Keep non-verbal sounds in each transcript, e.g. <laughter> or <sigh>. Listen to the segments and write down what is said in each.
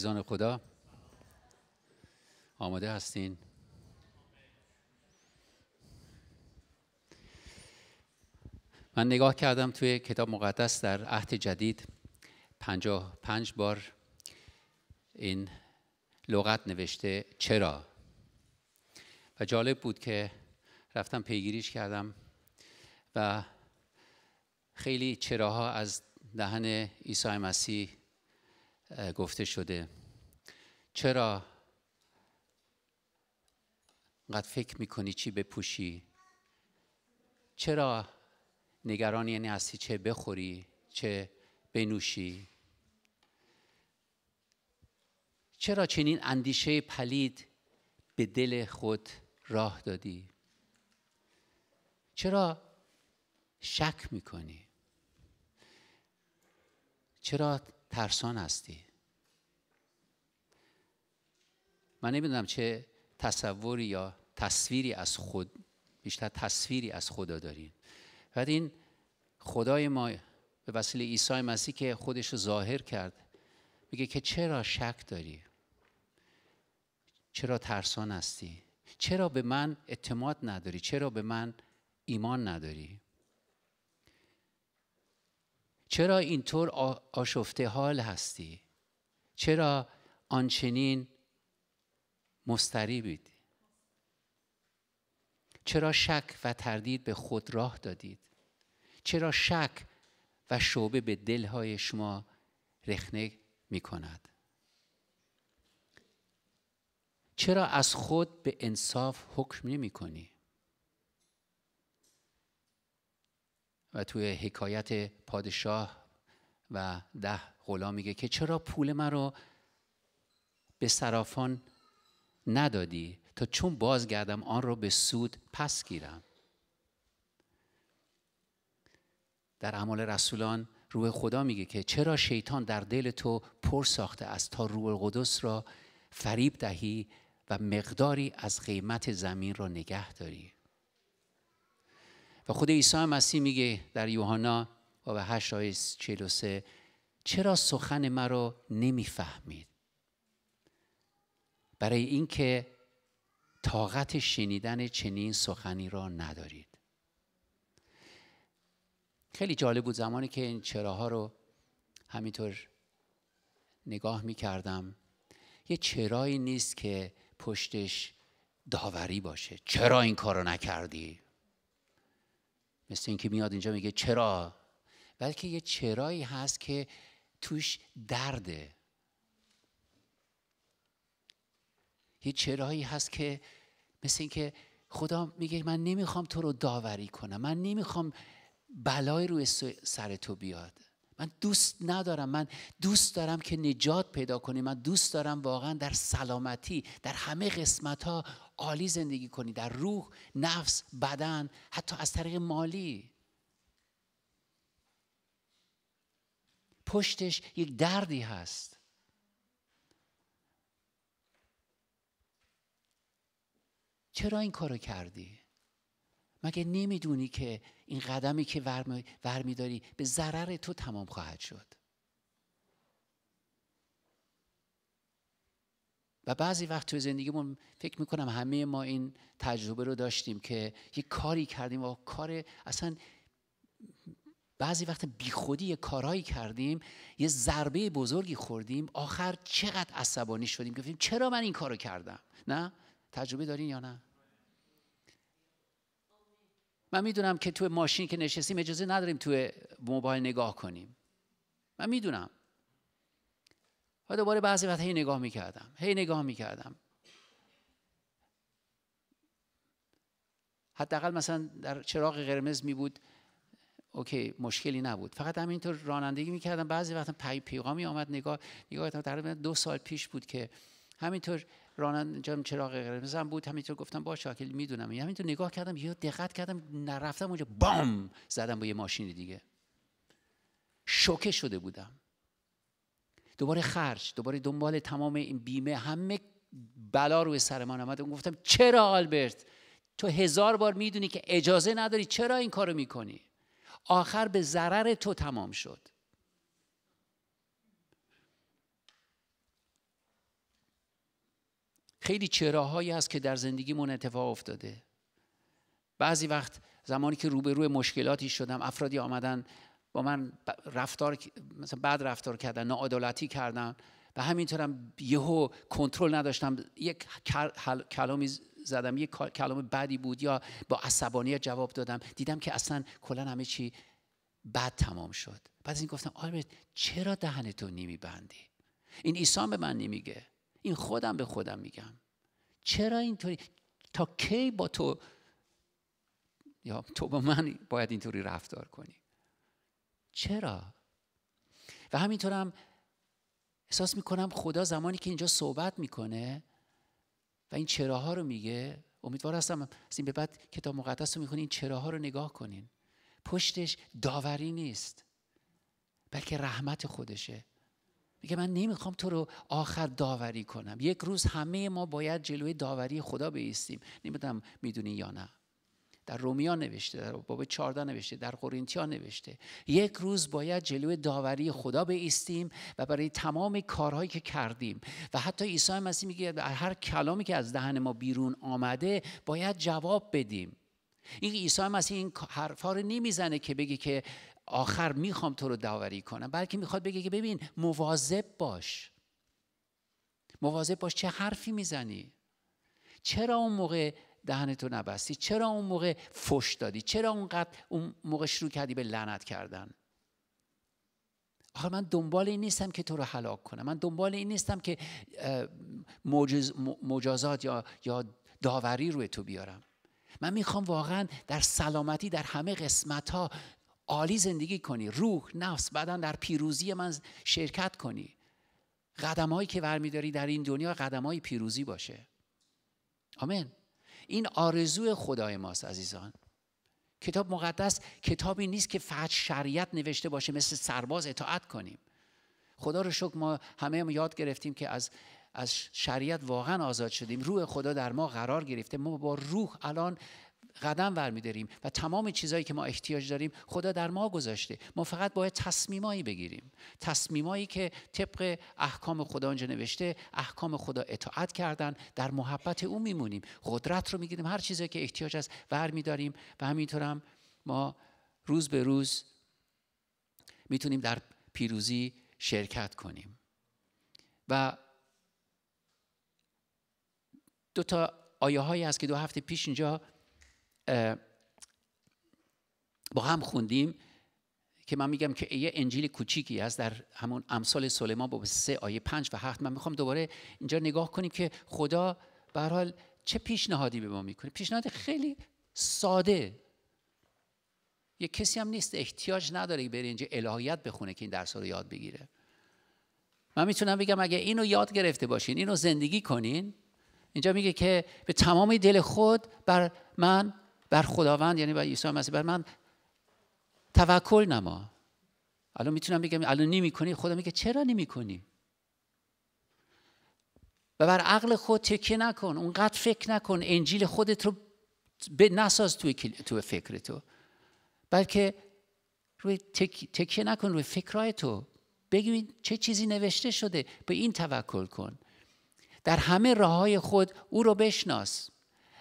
عزیزان خدا آماده هستین من نگاه کردم توی کتاب مقدس در عهد جدید پنجاه پنج بار این لغت نوشته چرا و جالب بود که رفتم پیگیریش کردم و خیلی چراها از دهن عیسی مسیح گفته شده چرا قد فکر میکنی چی بپوشی چرا نگران یعنی هستی چه بخوری چه بنوشی چرا چنین اندیشه پلید به دل خود راه دادی چرا شک میکنی چرا ترسان هستی من نمیدونم چه تصوری یا تصویری از خود بیشتر تصویری از خدا داریم و این خدای ما به وسیله عیسی مسیح که خودش رو ظاهر کرد میگه که چرا شک داری چرا ترسان هستی چرا به من اعتماد نداری چرا به من ایمان نداری چرا اینطور آشفته حال هستی چرا آنچنین مستری چرا شک و تردید به خود راه دادید چرا شک و شعبه به دلهای شما رخنه می کند چرا از خود به انصاف حکم نمی کنی و توی حکایت پادشاه و ده غلام میگه که چرا پول رو به سرافان ندادی تا چون بازگردم آن را به سود پس گیرم در اعمال رسولان روح خدا میگه که چرا شیطان در دل تو پر ساخته است تا روح القدس را فریب دهی و مقداری از قیمت زمین را نگه داری و خود عیسی مسیح میگه در یوحنا و به هشت آیه چرا سخن رو نمیفهمید برای اینکه طاقت شنیدن چنین سخنی را ندارید خیلی جالب بود زمانی که این چراها رو همینطور نگاه میکردم یه چرایی نیست که پشتش داوری باشه چرا این رو نکردی مثل اینکه میاد اینجا میگه چرا بلکه یه چرایی هست که توش درده یه چرایی هست که مثل اینکه خدا میگه من نمیخوام تو رو داوری کنم من نمیخوام بلای روی سر تو بیاد من دوست ندارم من دوست دارم که نجات پیدا کنی من دوست دارم واقعا در سلامتی در همه قسمت ها عالی زندگی کنی در روح نفس بدن حتی از طریق مالی پشتش یک دردی هست چرا این کارو کردی مگه نمیدونی که این قدمی که ور به ضرر تو تمام خواهد شد و بعضی وقت تو زندگیمون فکر میکنم همه ما این تجربه رو داشتیم که یه کاری کردیم و کار اصلا بعضی وقت بیخودی یه کارهایی کردیم یه ضربه بزرگی خوردیم آخر چقدر عصبانی شدیم گفتیم چرا من این کارو کردم نه تجربه دارین یا نه من میدونم که تو ماشین که نشستیم اجازه نداریم تو موبایل نگاه کنیم من میدونم و دوباره بعضی وقت هی نگاه میکردم هی نگاه میکردم حداقل مثلا در چراغ قرمز می بود اوکی مشکلی نبود فقط همینطور رانندگی میکردم بعضی وقتا پی پیغامی آمد نگاه نگاه در دو سال پیش بود که همینطور جام چراغ قرمز هم بود همینطور گفتم با شاکل میدونم یعنی همینطور نگاه کردم یه دقت کردم نرفتم اونجا بام زدم با یه ماشین دیگه شوکه شده بودم دوباره خرج دوباره دنبال تمام این بیمه همه بلا روی سر من گفتم چرا آلبرت تو هزار بار میدونی که اجازه نداری چرا این کارو میکنی آخر به ضرر تو تمام شد خیلی چراهایی هست که در زندگی من اتفاق افتاده بعضی وقت زمانی که روبروی مشکلاتی شدم افرادی آمدن با من رفتار مثلا بد رفتار کردن ناعدالتی کردن و همینطورم یهو کنترل نداشتم یک کلامی زدم یک کلام بدی بود یا با عصبانیت جواب دادم دیدم که اصلا کلا همه چی بد تمام شد بعد از این گفتم آلبرت چرا دهنتو نمیبندی این ایسان به من نمیگه این خودم به خودم میگم چرا اینطوری تا کی با تو یا تو با من باید اینطوری رفتار کنی چرا و همینطورم احساس میکنم خدا زمانی که اینجا صحبت میکنه و این چراها رو میگه امیدوار هستم از این به بعد کتاب مقدس رو میکنین این چراها رو نگاه کنین پشتش داوری نیست بلکه رحمت خودشه میگه من نمیخوام تو رو آخر داوری کنم یک روز همه ما باید جلوی داوری خدا بیستیم نمیدونم میدونی یا نه در رومیا نوشته در باب 14 نوشته در قرنتیا نوشته یک روز باید جلوی داوری خدا بیستیم و برای تمام کارهایی که کردیم و حتی عیسی مسیح میگه هر کلامی که از دهن ما بیرون آمده باید جواب بدیم این عیسی مسیح این حرفا رو نمیزنه که بگه که آخر میخوام تو رو داوری کنم بلکه میخواد بگه که ببین مواظب باش مواظب باش چه حرفی میزنی چرا اون موقع دهنتو نبستی چرا اون موقع فش دادی چرا اونقدر اون موقع شروع کردی به لعنت کردن آخر من دنبال این نیستم که تو رو هلاک کنم من دنبال این نیستم که مجازات یا،, یا داوری روی تو بیارم من میخوام واقعا در سلامتی در همه قسمت ها عالی زندگی کنی روح نفس بدن در پیروزی من شرکت کنی هایی که برمیداری در این دنیا قدم پیروزی باشه آمین این آرزو خدای ماست عزیزان کتاب مقدس کتابی نیست که فقط شریعت نوشته باشه مثل سرباز اطاعت کنیم خدا رو شکر ما همه هم یاد گرفتیم که از از شریعت واقعا آزاد شدیم روح خدا در ما قرار گرفته ما با روح الان قدم برمیداریم و تمام چیزهایی که ما احتیاج داریم خدا در ما گذاشته ما فقط باید تصمیمایی بگیریم تصمیمایی که طبق احکام خدا اونجا نوشته احکام خدا اطاعت کردن در محبت او میمونیم قدرت رو میگیریم هر چیزی که احتیاج است برمیداریم و همینطورم ما روز به روز میتونیم در پیروزی شرکت کنیم و دو تا آیه هایی هست که دو هفته پیش اینجا با هم خوندیم که من میگم که یه انجیل کوچیکی هست در همون امثال سلیمان با سه آیه پنج و هفت من میخوام دوباره اینجا نگاه کنیم که خدا به حال چه پیشنهادی به ما میکنه پیشنهاد خیلی ساده یه کسی هم نیست احتیاج نداره که بره اینجا الهیت بخونه که این درس رو یاد بگیره من میتونم بگم اگه اینو یاد گرفته باشین اینو زندگی کنین اینجا میگه که به تمام دل خود بر من بر خداوند یعنی بر عیسی مسیح بر من توکل نما الان میتونم بگم الان نمی کنی خدا میگه چرا نمی کنی و بر عقل خود تکیه نکن اونقدر فکر نکن انجیل خودت رو نساز توی, توی فکر تو بلکه روی تکیه نکن روی فکرهای تو بگو چه چیزی نوشته شده به این توکل کن در همه راههای خود او رو بشناس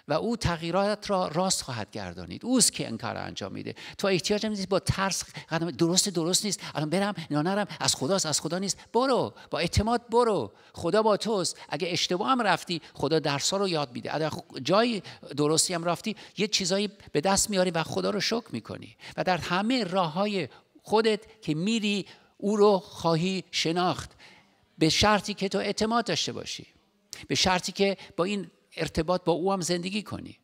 و او تغییرات را راست خواهد گردانید اوست که این کار انجام میده تو احتیاج هم نیست با ترس قدم درست درست نیست الان برم نانرم از خداست از خدا نیست برو با اعتماد برو خدا با توست اگه اشتباه هم رفتی خدا درس رو یاد میده اگه جای درستی هم رفتی یه چیزایی به دست میاری و خدا رو شکر میکنی و در همه راه های خودت که میری او رو خواهی شناخت به شرطی که تو اعتماد داشته باشی به شرطی که با این ارتباط با او هم زندگی کنی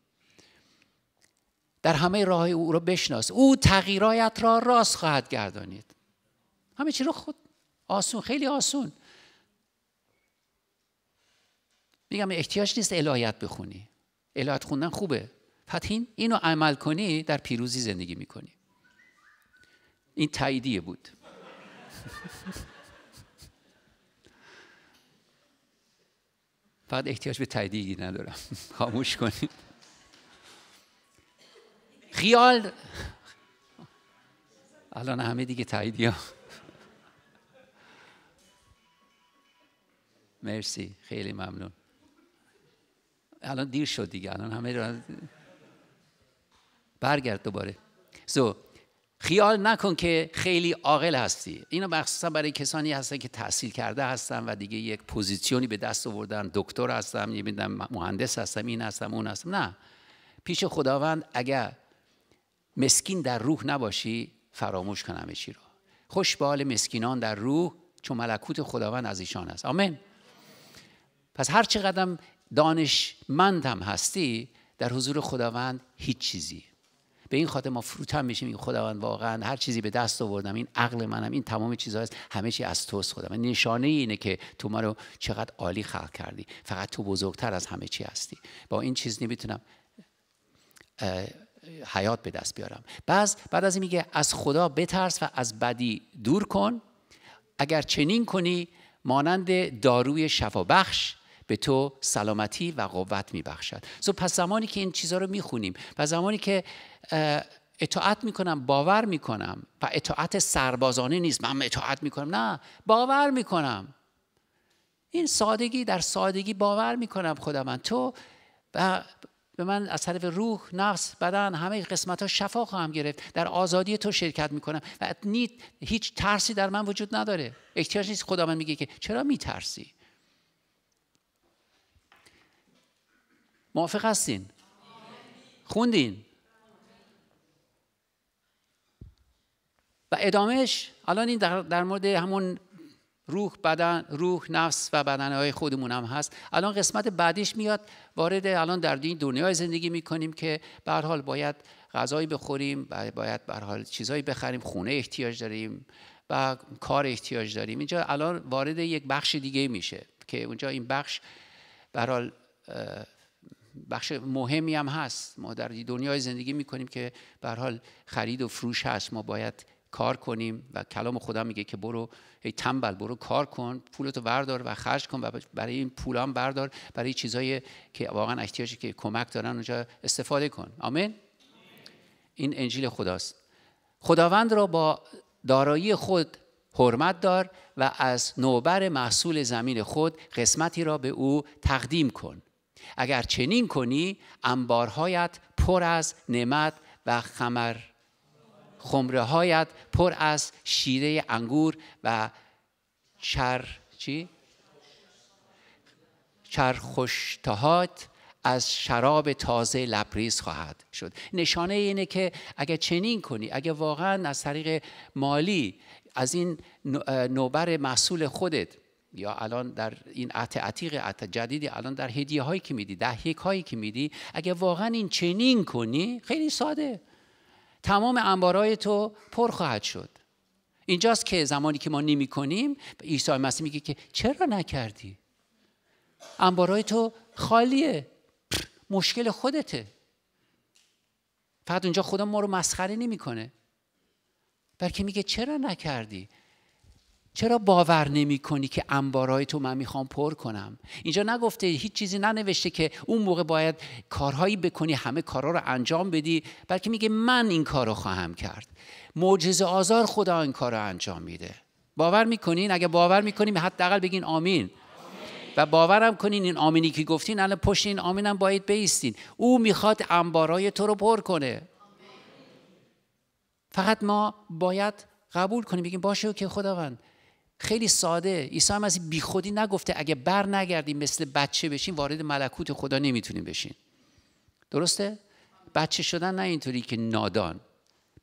در همه راه او را بشناس او تغییرات را راست خواهد گردانید همه چی رو خود آسون خیلی آسون میگم احتیاج نیست الهیت بخونی الهیت خوندن خوبه فتحین اینو عمل کنی در پیروزی زندگی میکنی این تاییدیه بود <laughs> فقط احتیاج به تاییدیگی ندارم <laughs> خاموش کنید خیال الان همه دیگه تاییدی ها مرسی خیلی ممنون الان دیر شد دیگه الان همه برگرد دوباره سو خیال نکن که خیلی عاقل هستی اینو مخصوصا برای کسانی هستن که تحصیل کرده هستن و دیگه یک پوزیسیونی به دست آوردن دکتر هستم نمیدونم مهندس هستم این هستم اون هستم نه پیش خداوند اگر مسکین در روح نباشی فراموش کن همه چی رو خوش به حال مسکینان در روح چون ملکوت خداوند از ایشان است آمین پس هر چقدر دانشمند هم هستی در حضور خداوند هیچ چیزی به این خاطر ما فروتن میشیم این خداوند واقعا هر چیزی به دست آوردم این عقل منم این تمام چیزها هست همه چی از توست خودم نشانه اینه که تو ما رو چقدر عالی خلق کردی فقط تو بزرگتر از همه چی هستی با این چیز نمیتونم حیات به دست بیارم بعد از این میگه از خدا بترس و از بدی دور کن اگر چنین کنی مانند داروی شفابخش به تو سلامتی و قوت میبخشد سو پس زمانی که این چیزها رو میخونیم و زمانی که اطاعت میکنم باور میکنم و اطاعت سربازانه نیست من اطاعت میکنم نه باور میکنم این سادگی در سادگی باور میکنم خدا من تو و به من از طرف روح نفس بدن همه قسمت ها شفا خواهم گرفت در آزادی تو شرکت میکنم و نیت هیچ ترسی در من وجود نداره احتیاج نیست خدا من میگه که چرا میترسی موافق هستین خوندین و ادامهش الان این در, در مورد همون روح بدن روح نفس و بدنهای خودمون هم هست الان قسمت بعدیش میاد وارد الان در این دنیای زندگی میکنیم که به حال باید غذایی بخوریم باید به حال چیزایی بخریم خونه احتیاج داریم و کار احتیاج داریم اینجا الان وارد یک بخش دیگه میشه که اونجا این بخش به حال بخش مهمی هم هست ما در دنیای زندگی میکنیم که به حال خرید و فروش هست ما باید کار کنیم و کلام خدا میگه که برو ای تنبل برو کار کن پولتو بردار و خرج کن و برای این پولام بردار برای چیزهایی که واقعا احتیاجی که کمک دارن اونجا استفاده کن آمین این انجیل خداست خداوند را با دارایی خود حرمت دار و از نوبر محصول زمین خود قسمتی را به او تقدیم کن اگر چنین کنی انبارهایت پر از نعمت و خمر خمره هایت پر از شیره انگور و چر چی؟ از شراب تازه لبریز خواهد شد نشانه اینه که اگر چنین کنی اگر واقعا از طریق مالی از این نوبر محصول خودت یا الان در این عت عتیق عت جدیدی الان در هدیه هایی که میدی ده هایی که میدی اگه واقعا این چنین کنی خیلی ساده تمام انبارای تو پر خواهد شد اینجاست که زمانی که ما نمی کنیم عیسی مسیح میگه که چرا نکردی انبارای تو خالیه مشکل خودته فقط اونجا خدا ما رو مسخره نمیکنه بلکه میگه چرا نکردی چرا باور نمی کنی که انبارای تو من میخوام پر کنم اینجا نگفته هیچ چیزی ننوشته که اون موقع باید کارهایی بکنی همه کارها رو انجام بدی بلکه میگه من این کار رو خواهم کرد معجزه آزار خدا این کار رو انجام میده باور میکنین اگه باور میکنین حداقل بگین آمین و باورم کنین این آمینی که گفتین الان پشت این آمینم باید بیستین او میخواد انبارای تو رو پر کنه فقط ما باید قبول کنیم بگیم باشه که خداوند خیلی ساده عیسی هم از این بیخودی نگفته اگه بر نگردیم مثل بچه بشین وارد ملکوت خدا نمیتونیم بشین درسته بچه شدن نه اینطوری که نادان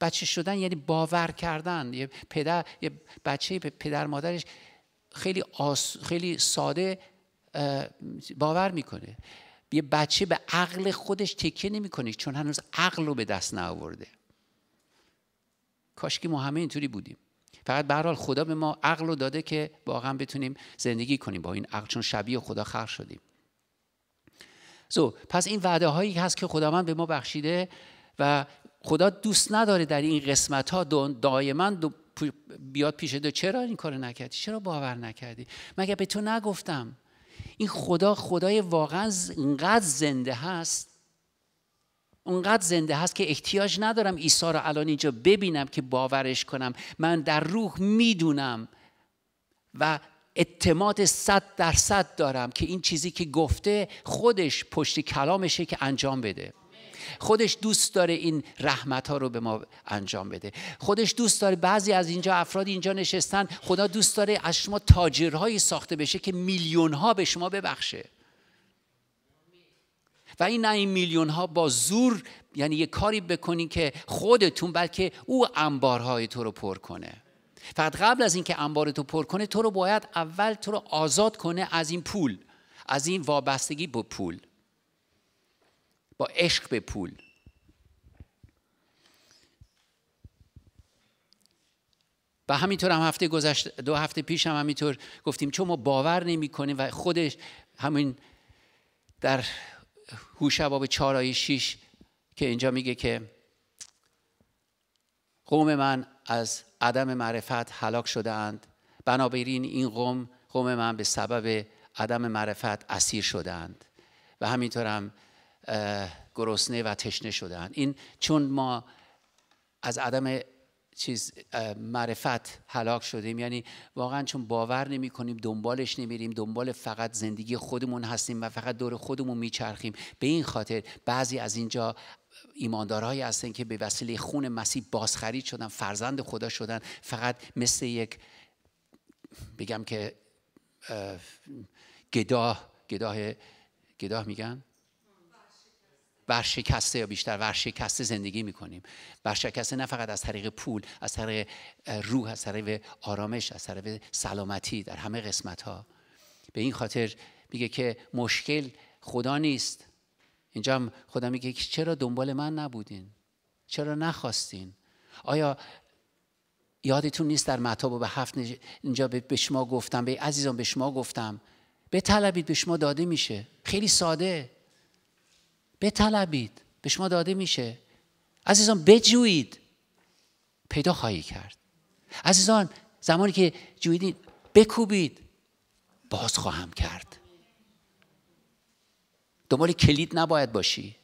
بچه شدن یعنی باور کردن یه پدر یه بچه پدر مادرش خیلی آس، خیلی ساده باور میکنه یه بچه به عقل خودش تکیه نمیکنه چون هنوز عقل رو به دست نیاورده کاشکی ما همه اینطوری بودیم فقط به خدا به ما عقل رو داده که واقعا بتونیم زندگی کنیم با این عقل چون شبیه خدا خلق شدیم زو پس این وعده هایی هست که خداوند به ما بخشیده و خدا دوست نداره در این قسمت ها دائما بیاد پیش دو چرا این کار نکردی چرا باور نکردی مگه به تو نگفتم این خدا خدای واقعا اینقدر زنده هست اونقدر زنده هست که احتیاج ندارم عیسی را الان اینجا ببینم که باورش کنم من در روح میدونم و اعتماد صد درصد دارم که این چیزی که گفته خودش پشت کلامشه که انجام بده خودش دوست داره این رحمت ها رو به ما انجام بده خودش دوست داره بعضی از اینجا افراد اینجا نشستن خدا دوست داره از شما تاجرهایی ساخته بشه که میلیون ها به شما ببخشه و این نه این میلیون ها با زور یعنی یه کاری بکنین که خودتون بلکه او انبارهای تو رو پر کنه فقط قبل از اینکه انبار تو پر کنه تو رو باید اول تو رو آزاد کنه از این پول از این وابستگی به پول با عشق به پول و همینطور هم هفته گذشت دو هفته پیش هم همینطور گفتیم چون ما باور نمی کنیم و خودش همین در هوشع باب 4 که اینجا میگه که قوم من از عدم معرفت حلاک شده اند بنابراین این قوم قوم من به سبب عدم معرفت اسیر شده اند و همینطور هم گرسنه و تشنه شدند این چون ما از عدم چیز معرفت هلاک شدیم یعنی واقعا چون باور نمی کنیم دنبالش نمیریم دنبال فقط زندگی خودمون هستیم و فقط دور خودمون میچرخیم به این خاطر بعضی از اینجا ایماندارهایی هستن که به وسیله خون مسیح بازخرید شدن فرزند خدا شدن فقط مثل یک بگم که گدا گداه گداه میگن ورشکسته یا بیشتر ورشکسته زندگی میکنیم ورشکسته نه فقط از طریق پول از طریق روح از طریق آرامش از طریق سلامتی در همه قسمت ها به این خاطر میگه که مشکل خدا نیست اینجا هم خدا میگه که چرا دنبال من نبودین چرا نخواستین آیا یادتون نیست در مطاب و به هفت اینجا به شما گفتم به عزیزان به شما گفتم به طلبید به شما داده میشه خیلی ساده بطلبید به شما داده میشه عزیزان بجویید پیدا خواهی کرد عزیزان زمانی که جویدید بکوبید باز خواهم کرد دنبال کلید نباید باشی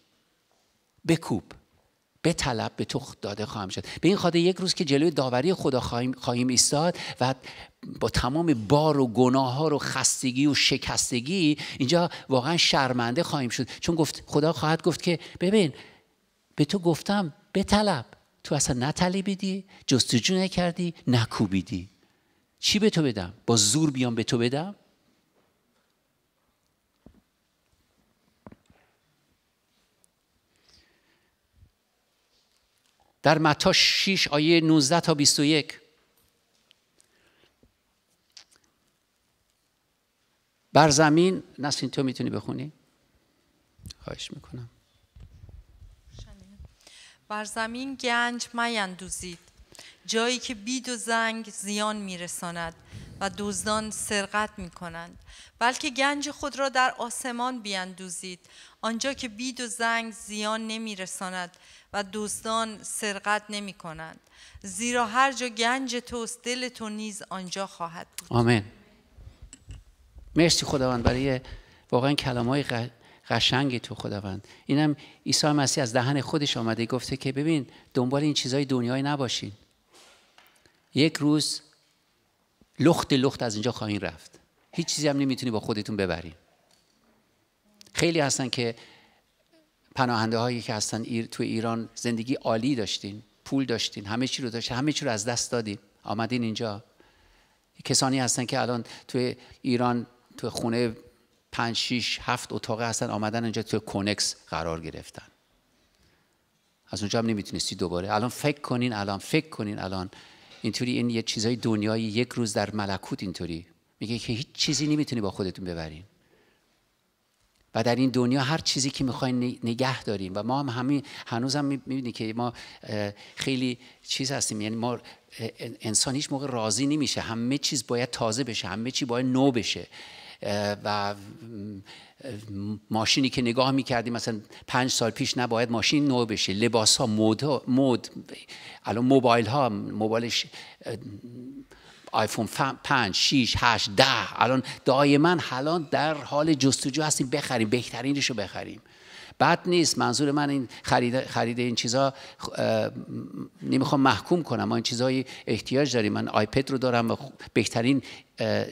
بکوب به طلب به تو داده خواهم شد به این خاطر یک روز که جلوی داوری خدا خواهیم ایستاد و با تمام بار و گناه ها و خستگی و شکستگی اینجا واقعا شرمنده خواهیم شد چون گفت خدا خواهد گفت که ببین به تو گفتم به طلب تو اصلا نطلبیدی جستجو نکردی نکوبیدی چی به تو بدم با زور بیام به تو بدم در متا 6 آیه 19 تا 21 بر زمین نسین تو میتونی بخونی؟ خواهش میکنم بر زمین گنج میندوزید جایی که بید و زنگ زیان میرساند و دزدان سرقت میکنند بلکه گنج خود را در آسمان بیاندوزید آنجا که بید و زنگ زیان نمیرساند و دوستان سرقت نمی کنند زیرا هر جا گنج توست دل تو نیز آنجا خواهد بود آمین مرسی خداوند برای واقعا کلام های قشنگ تو خداوند اینم عیسی مسیح از دهن خودش آمده گفته که ببین دنبال این چیزای دنیایی نباشین یک روز لخت لخت از اینجا خواهین رفت هیچ چیزی هم نمیتونی با خودتون ببرین خیلی هستن که پناهنده هایی که هستن ایر تو ایران زندگی عالی داشتین پول داشتین همه چی رو داشتین همه چی رو از دست دادین آمدین اینجا کسانی هستن که الان تو ایران تو خونه پنج شیش هفت اتاق هستن آمدن اینجا تو کونکس قرار گرفتن از اونجا هم نمیتونستی دوباره الان فکر کنین الان فکر کنین الان اینطوری این یه چیزای دنیایی یک روز در ملکوت اینطوری میگه که هیچ چیزی نمیتونی با خودتون ببرین و در این دنیا هر چیزی که میخوایم نگه داریم و ما هم همین هنوز هم میبینیم که ما خیلی چیز هستیم یعنی ما انسان هیچ موقع راضی نمیشه همه چیز باید تازه بشه همه چی باید نو بشه و ماشینی که نگاه میکردیم مثلا پنج سال پیش نباید ماشین نو بشه لباس ها مود, ها، مود. الان موبایل ها موبایلش آیفون 5 6 8 10 الان دائما الان در حال جستجو هستیم بخریم بهترینش رو بخریم بد نیست منظور من این خرید, خرید این چیزا نمیخوام محکوم کنم ما این چیزای احتیاج داریم من آیپد رو دارم و بهترین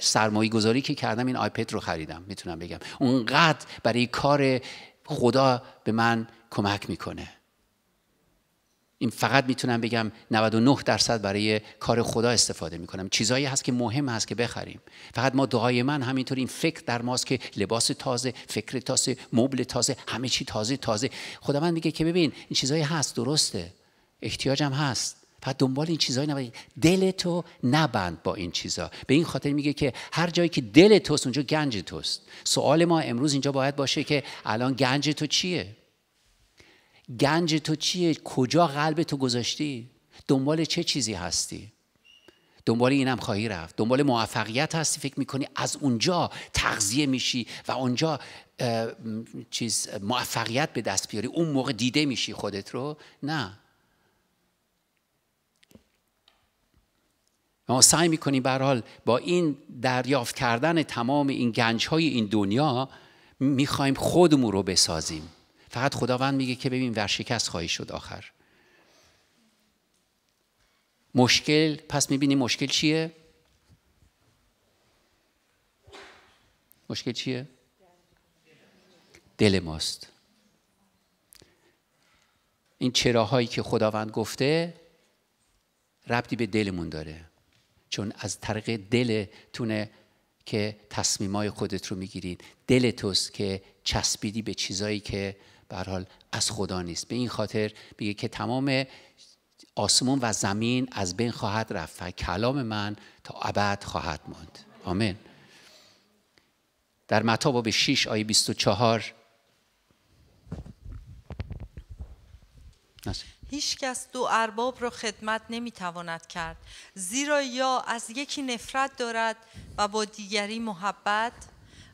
سرمایه گذاری که کردم این آیپد رو خریدم میتونم بگم اونقدر برای کار خدا به من کمک میکنه این فقط میتونم بگم 99 درصد برای کار خدا استفاده میکنم چیزایی هست که مهم هست که بخریم فقط ما دعای من همینطور این فکر در ماست که لباس تازه فکر تازه مبل تازه همه چی تازه تازه خدا من میگه که ببین این چیزایی هست درسته احتیاجم هست فقط دنبال این چیزایی نباید دل تو نبند با این چیزا به این خاطر میگه که هر جایی که دل توست اونجا گنج توست سوال ما امروز اینجا باید باشه که الان گنج تو چیه گنج تو چیه کجا قلب تو گذاشتی دنبال چه چیزی هستی دنبال اینم خواهی رفت دنبال موفقیت هستی فکر میکنی از اونجا تغذیه میشی و اونجا چیز موفقیت به دست بیاری اون موقع دیده میشی خودت رو نه ما سعی میکنیم به حال با این دریافت کردن تمام این گنج های این دنیا میخوایم خودمون رو بسازیم فقط خداوند میگه که ببین ورشکست خواهی شد آخر مشکل پس میبینی مشکل چیه؟ مشکل چیه؟ دل ماست این چراهایی که خداوند گفته ربطی به دلمون داره چون از طریق تونه که تصمیمای خودت رو میگیرید دل توست که چسبیدی به چیزایی که به حال از خدا نیست به این خاطر میگه که تمام آسمون و زمین از بین خواهد رفت و کلام من تا ابد خواهد ماند آمین در متا به 6 آیه 24 هیچ کس دو ارباب را خدمت نمیتواند کرد زیرا یا از یکی نفرت دارد و با دیگری محبت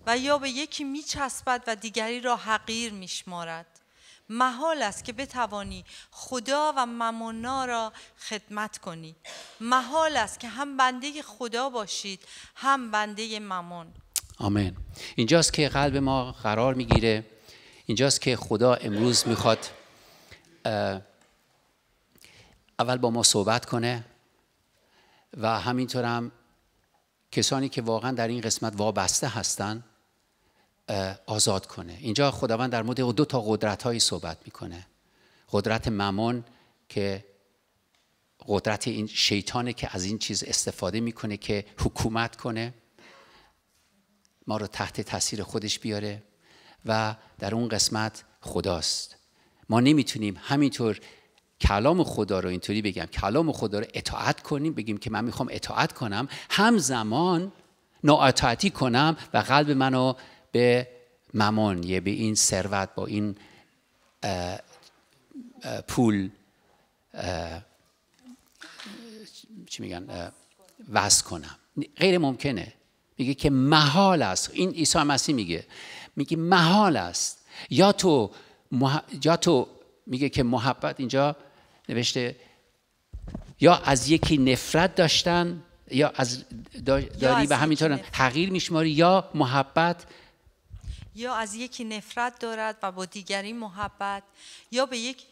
و یا به یکی میچسبد و دیگری را حقیر میشمارد محال است که بتوانی خدا و ممونا را خدمت کنی محال است که هم بنده خدا باشید هم بنده ممون آمین اینجاست که قلب ما قرار میگیره اینجاست که خدا امروز میخواد اول با ما صحبت کنه و همینطورم هم کسانی که واقعا در این قسمت وابسته هستند. آزاد کنه اینجا خداوند در مورد دو تا قدرت هایی صحبت میکنه قدرت ممان که قدرت این شیطانه که از این چیز استفاده میکنه که حکومت کنه ما رو تحت تاثیر خودش بیاره و در اون قسمت خداست ما نمیتونیم همینطور کلام خدا رو اینطوری بگم کلام خدا رو اطاعت کنیم بگیم که من میخوام اطاعت کنم همزمان نااطاعتی کنم و قلب منو به ممون یه به این ثروت با این پول چی میگن وز کنم غیر ممکنه میگه که محال است این عیسی مسیح میگه میگه محال است یا تو یا تو میگه که محبت اینجا نوشته یا از یکی نفرت داشتن یا از داری به همینطور حقیر میشماری یا محبت یا از یکی نفرت دارد و با دیگری محبت یا به یک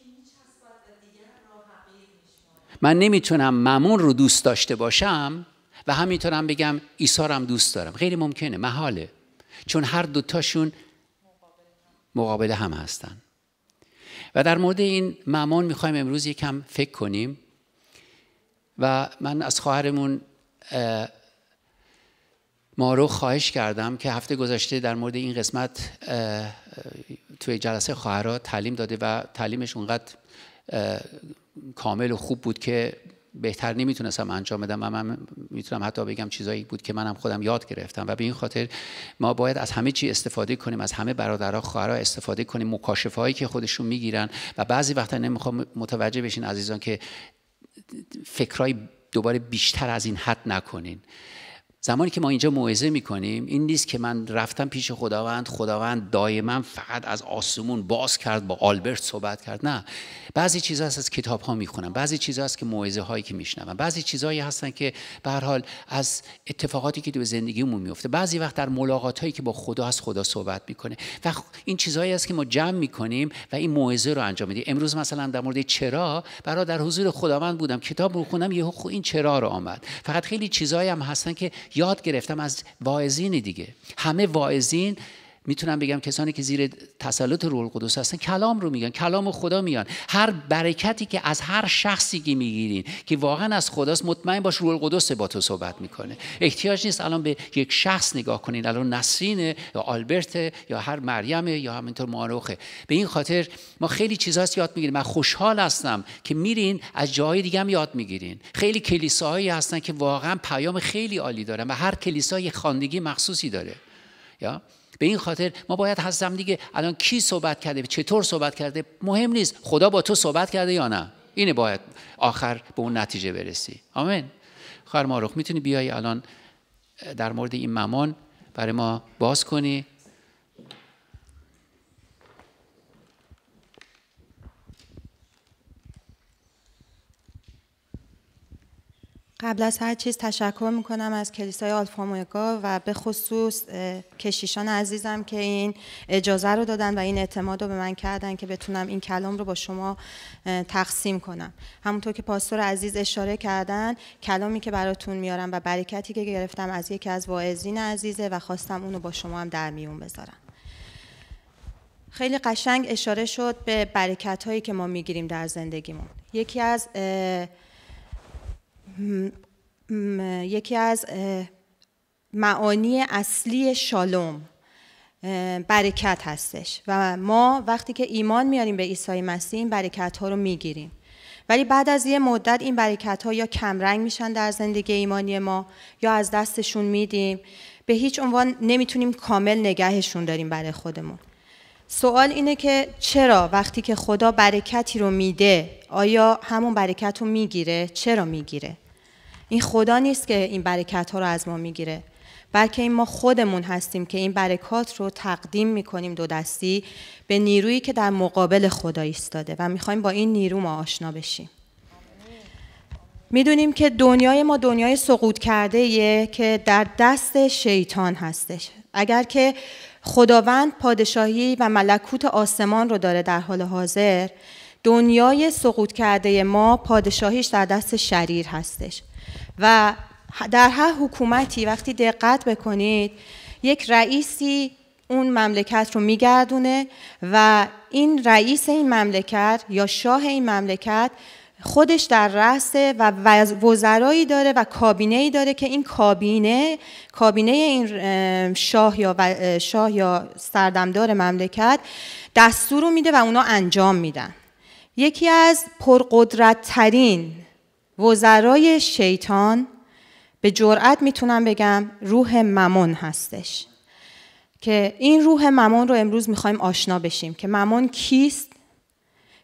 من نمیتونم ممون رو دوست داشته باشم و همینطورم بگم عیسی هم دوست دارم غیر ممکنه محاله چون هر دوتاشون مقابل هم هستن و در مورد این ممون میخوایم امروز یکم فکر کنیم و من از خواهرمون ما رو خواهش کردم که هفته گذشته در مورد این قسمت توی جلسه خواهرها تعلیم داده و تعلیمش اونقدر کامل و خوب بود که بهتر نمیتونستم انجام بدم و من میتونم حتی بگم چیزایی بود که منم خودم یاد گرفتم و به این خاطر ما باید از همه چی استفاده کنیم از همه برادرها خواهرها استفاده کنیم مکاشفه هایی که خودشون میگیرن و بعضی وقتا نمیخوام متوجه بشین عزیزان که فکرای دوباره بیشتر از این حد نکنین زمانی که ما اینجا موعظه میکنیم این نیست که من رفتم پیش خداوند خداوند دائما فقط از آسمون باز کرد با آلبرت صحبت کرد نه بعضی چیزا هست از کتاب ها میخونم بعضی چیزا هست که موعظه هایی که میشنوم بعضی چیزهایی هستن که به حال از اتفاقاتی که تو زندگیمون میفته بعضی وقت در ملاقات هایی که با خدا از خدا صحبت میکنه و این چیزهایی است که ما جمع میکنیم و این موعظه رو انجام میدیم امروز مثلا در مورد چرا برا در حضور خداوند بودم کتاب رو خوندم یهو این چرا رو آمد فقط خیلی چیزایی هم هستن که یاد گرفتم از واعظین دیگه همه واعظین میتونم بگم کسانی که زیر تسلط روح القدس هستن کلام رو میگن کلام خدا میان هر برکتی که از هر شخصی که میگیرین که واقعا از خداست مطمئن باش روح القدس با تو صحبت میکنه احتیاج نیست الان به یک شخص نگاه کنین الان نسرینه یا آلبرت یا هر مریم یا همینطور ماروخه. به این خاطر ما خیلی چیزا یاد میگیریم من خوشحال هستم که میرین از جای دیگه یاد میگیرین خیلی کلیساهایی هستن که واقعا پیام خیلی عالی دارن و هر کلیسای خواندگی مخصوصی داره یا به این خاطر ما باید هستم دیگه الان کی صحبت کرده چطور صحبت کرده مهم نیست خدا با تو صحبت کرده یا نه اینه باید آخر به اون نتیجه برسی آمین خواهر مارخ میتونی بیای الان در مورد این ممان برای ما باز کنی قبل از هر چیز تشکر میکنم از کلیسای آلفا مویگا و به خصوص کشیشان عزیزم که این اجازه رو دادن و این اعتماد رو به من کردن که بتونم این کلام رو با شما تقسیم کنم همونطور که پاستور عزیز اشاره کردن کلامی که براتون میارم و برکتی که گرفتم از یکی از واعظین عزیزه و خواستم اونو با شما هم در میون بذارم خیلی قشنگ اشاره شد به برکت هایی که ما میگیریم در زندگیمون یکی از یکی از معانی اصلی شالوم برکت هستش و ما وقتی که ایمان میاریم به عیسی مسیح این برکت ها رو میگیریم ولی بعد از یه مدت این برکت ها یا کمرنگ میشن در زندگی ایمانی ما یا از دستشون میدیم به هیچ عنوان نمیتونیم کامل نگهشون داریم برای خودمون سوال اینه که چرا وقتی که خدا برکتی رو میده آیا همون برکت رو میگیره چرا میگیره این خدا نیست که این برکت ها رو از ما میگیره بلکه این ما خودمون هستیم که این برکات رو تقدیم میکنیم دو دستی به نیرویی که در مقابل خدا ایستاده و میخوایم با این نیرو ما آشنا بشیم میدونیم که دنیای ما دنیای سقوط کرده یه که در دست شیطان هستش اگر که خداوند پادشاهی و ملکوت آسمان رو داره در حال حاضر دنیای سقوط کرده ما پادشاهیش در دست شریر هستش و در هر حکومتی وقتی دقت بکنید یک رئیسی اون مملکت رو میگردونه و این رئیس این مملکت یا شاه این مملکت خودش در رأسه و وزرایی داره و کابینه ای داره که این کابینه کابینه این شاه یا شاه یا سردمدار مملکت دستور میده و اونا انجام میدن یکی از پرقدرت ترین وزرای شیطان به جرأت میتونم بگم روح ممون هستش که این روح ممون رو امروز میخوایم آشنا بشیم که ممون کیست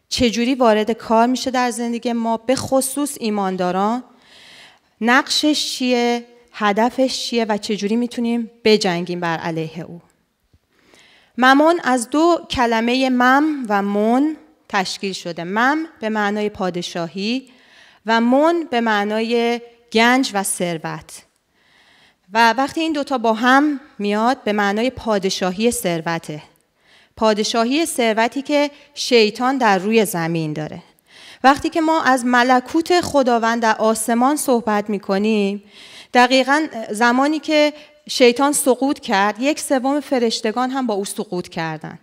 چجوری وارد کار میشه در زندگی ما به خصوص ایمانداران نقشش چیه هدفش چیه و چجوری میتونیم بجنگیم بر علیه او ممون از دو کلمه مم و مون تشکیل شده مم به معنای پادشاهی و من به معنای گنج و ثروت و وقتی این دوتا با هم میاد به معنای پادشاهی ثروته پادشاهی ثروتی که شیطان در روی زمین داره وقتی که ما از ملکوت خداوند در آسمان صحبت می کنیم دقیقا زمانی که شیطان سقوط کرد یک سوم فرشتگان هم با او سقوط کردند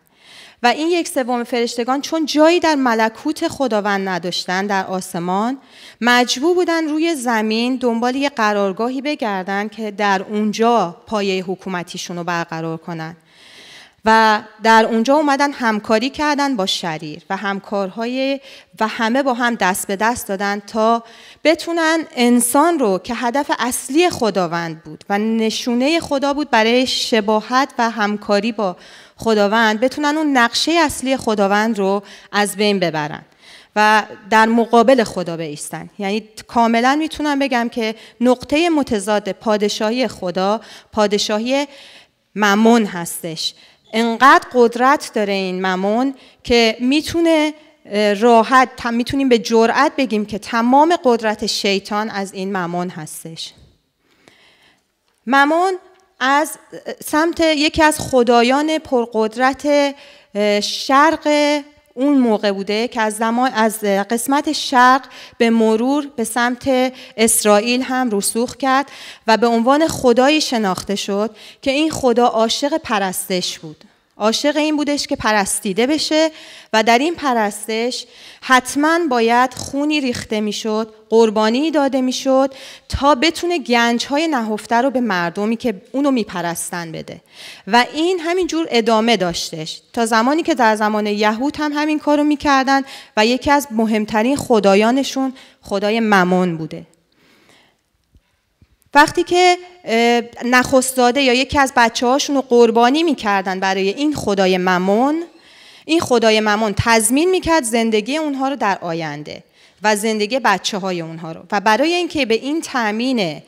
و این یک سوم فرشتگان چون جایی در ملکوت خداوند نداشتن در آسمان مجبور بودن روی زمین دنبال یه قرارگاهی بگردن که در اونجا پایه حکومتیشون رو برقرار کنند. و در اونجا اومدن همکاری کردن با شریر و همکارهای و همه با هم دست به دست دادن تا بتونن انسان رو که هدف اصلی خداوند بود و نشونه خدا بود برای شباهت و همکاری با خداوند بتونن اون نقشه اصلی خداوند رو از بین ببرن و در مقابل خدا بیستن یعنی کاملا میتونم بگم که نقطه متضاد پادشاهی خدا پادشاهی ممون هستش انقدر قدرت داره این ممون که میتونه راحت میتونیم به جرأت بگیم که تمام قدرت شیطان از این ممون هستش ممون از سمت یکی از خدایان پرقدرت شرق اون موقع بوده که از زمان از قسمت شرق به مرور به سمت اسرائیل هم رسوخ کرد و به عنوان خدایی شناخته شد که این خدا عاشق پرستش بود عاشق این بودش که پرستیده بشه و در این پرستش حتما باید خونی ریخته میشد قربانی داده میشد تا بتونه گنج های نهفته رو به مردمی که اونو میپرستن بده و این همینجور ادامه داشتش تا زمانی که در زمان یهود هم همین کارو میکردن و یکی از مهمترین خدایانشون خدای ممون بوده وقتی که نخستاده یا یکی از بچه هاشون رو قربانی میکردن برای این خدای ممون این خدای ممون تضمین میکرد زندگی اونها رو در آینده و زندگی بچه های اونها رو و برای اینکه به این تامین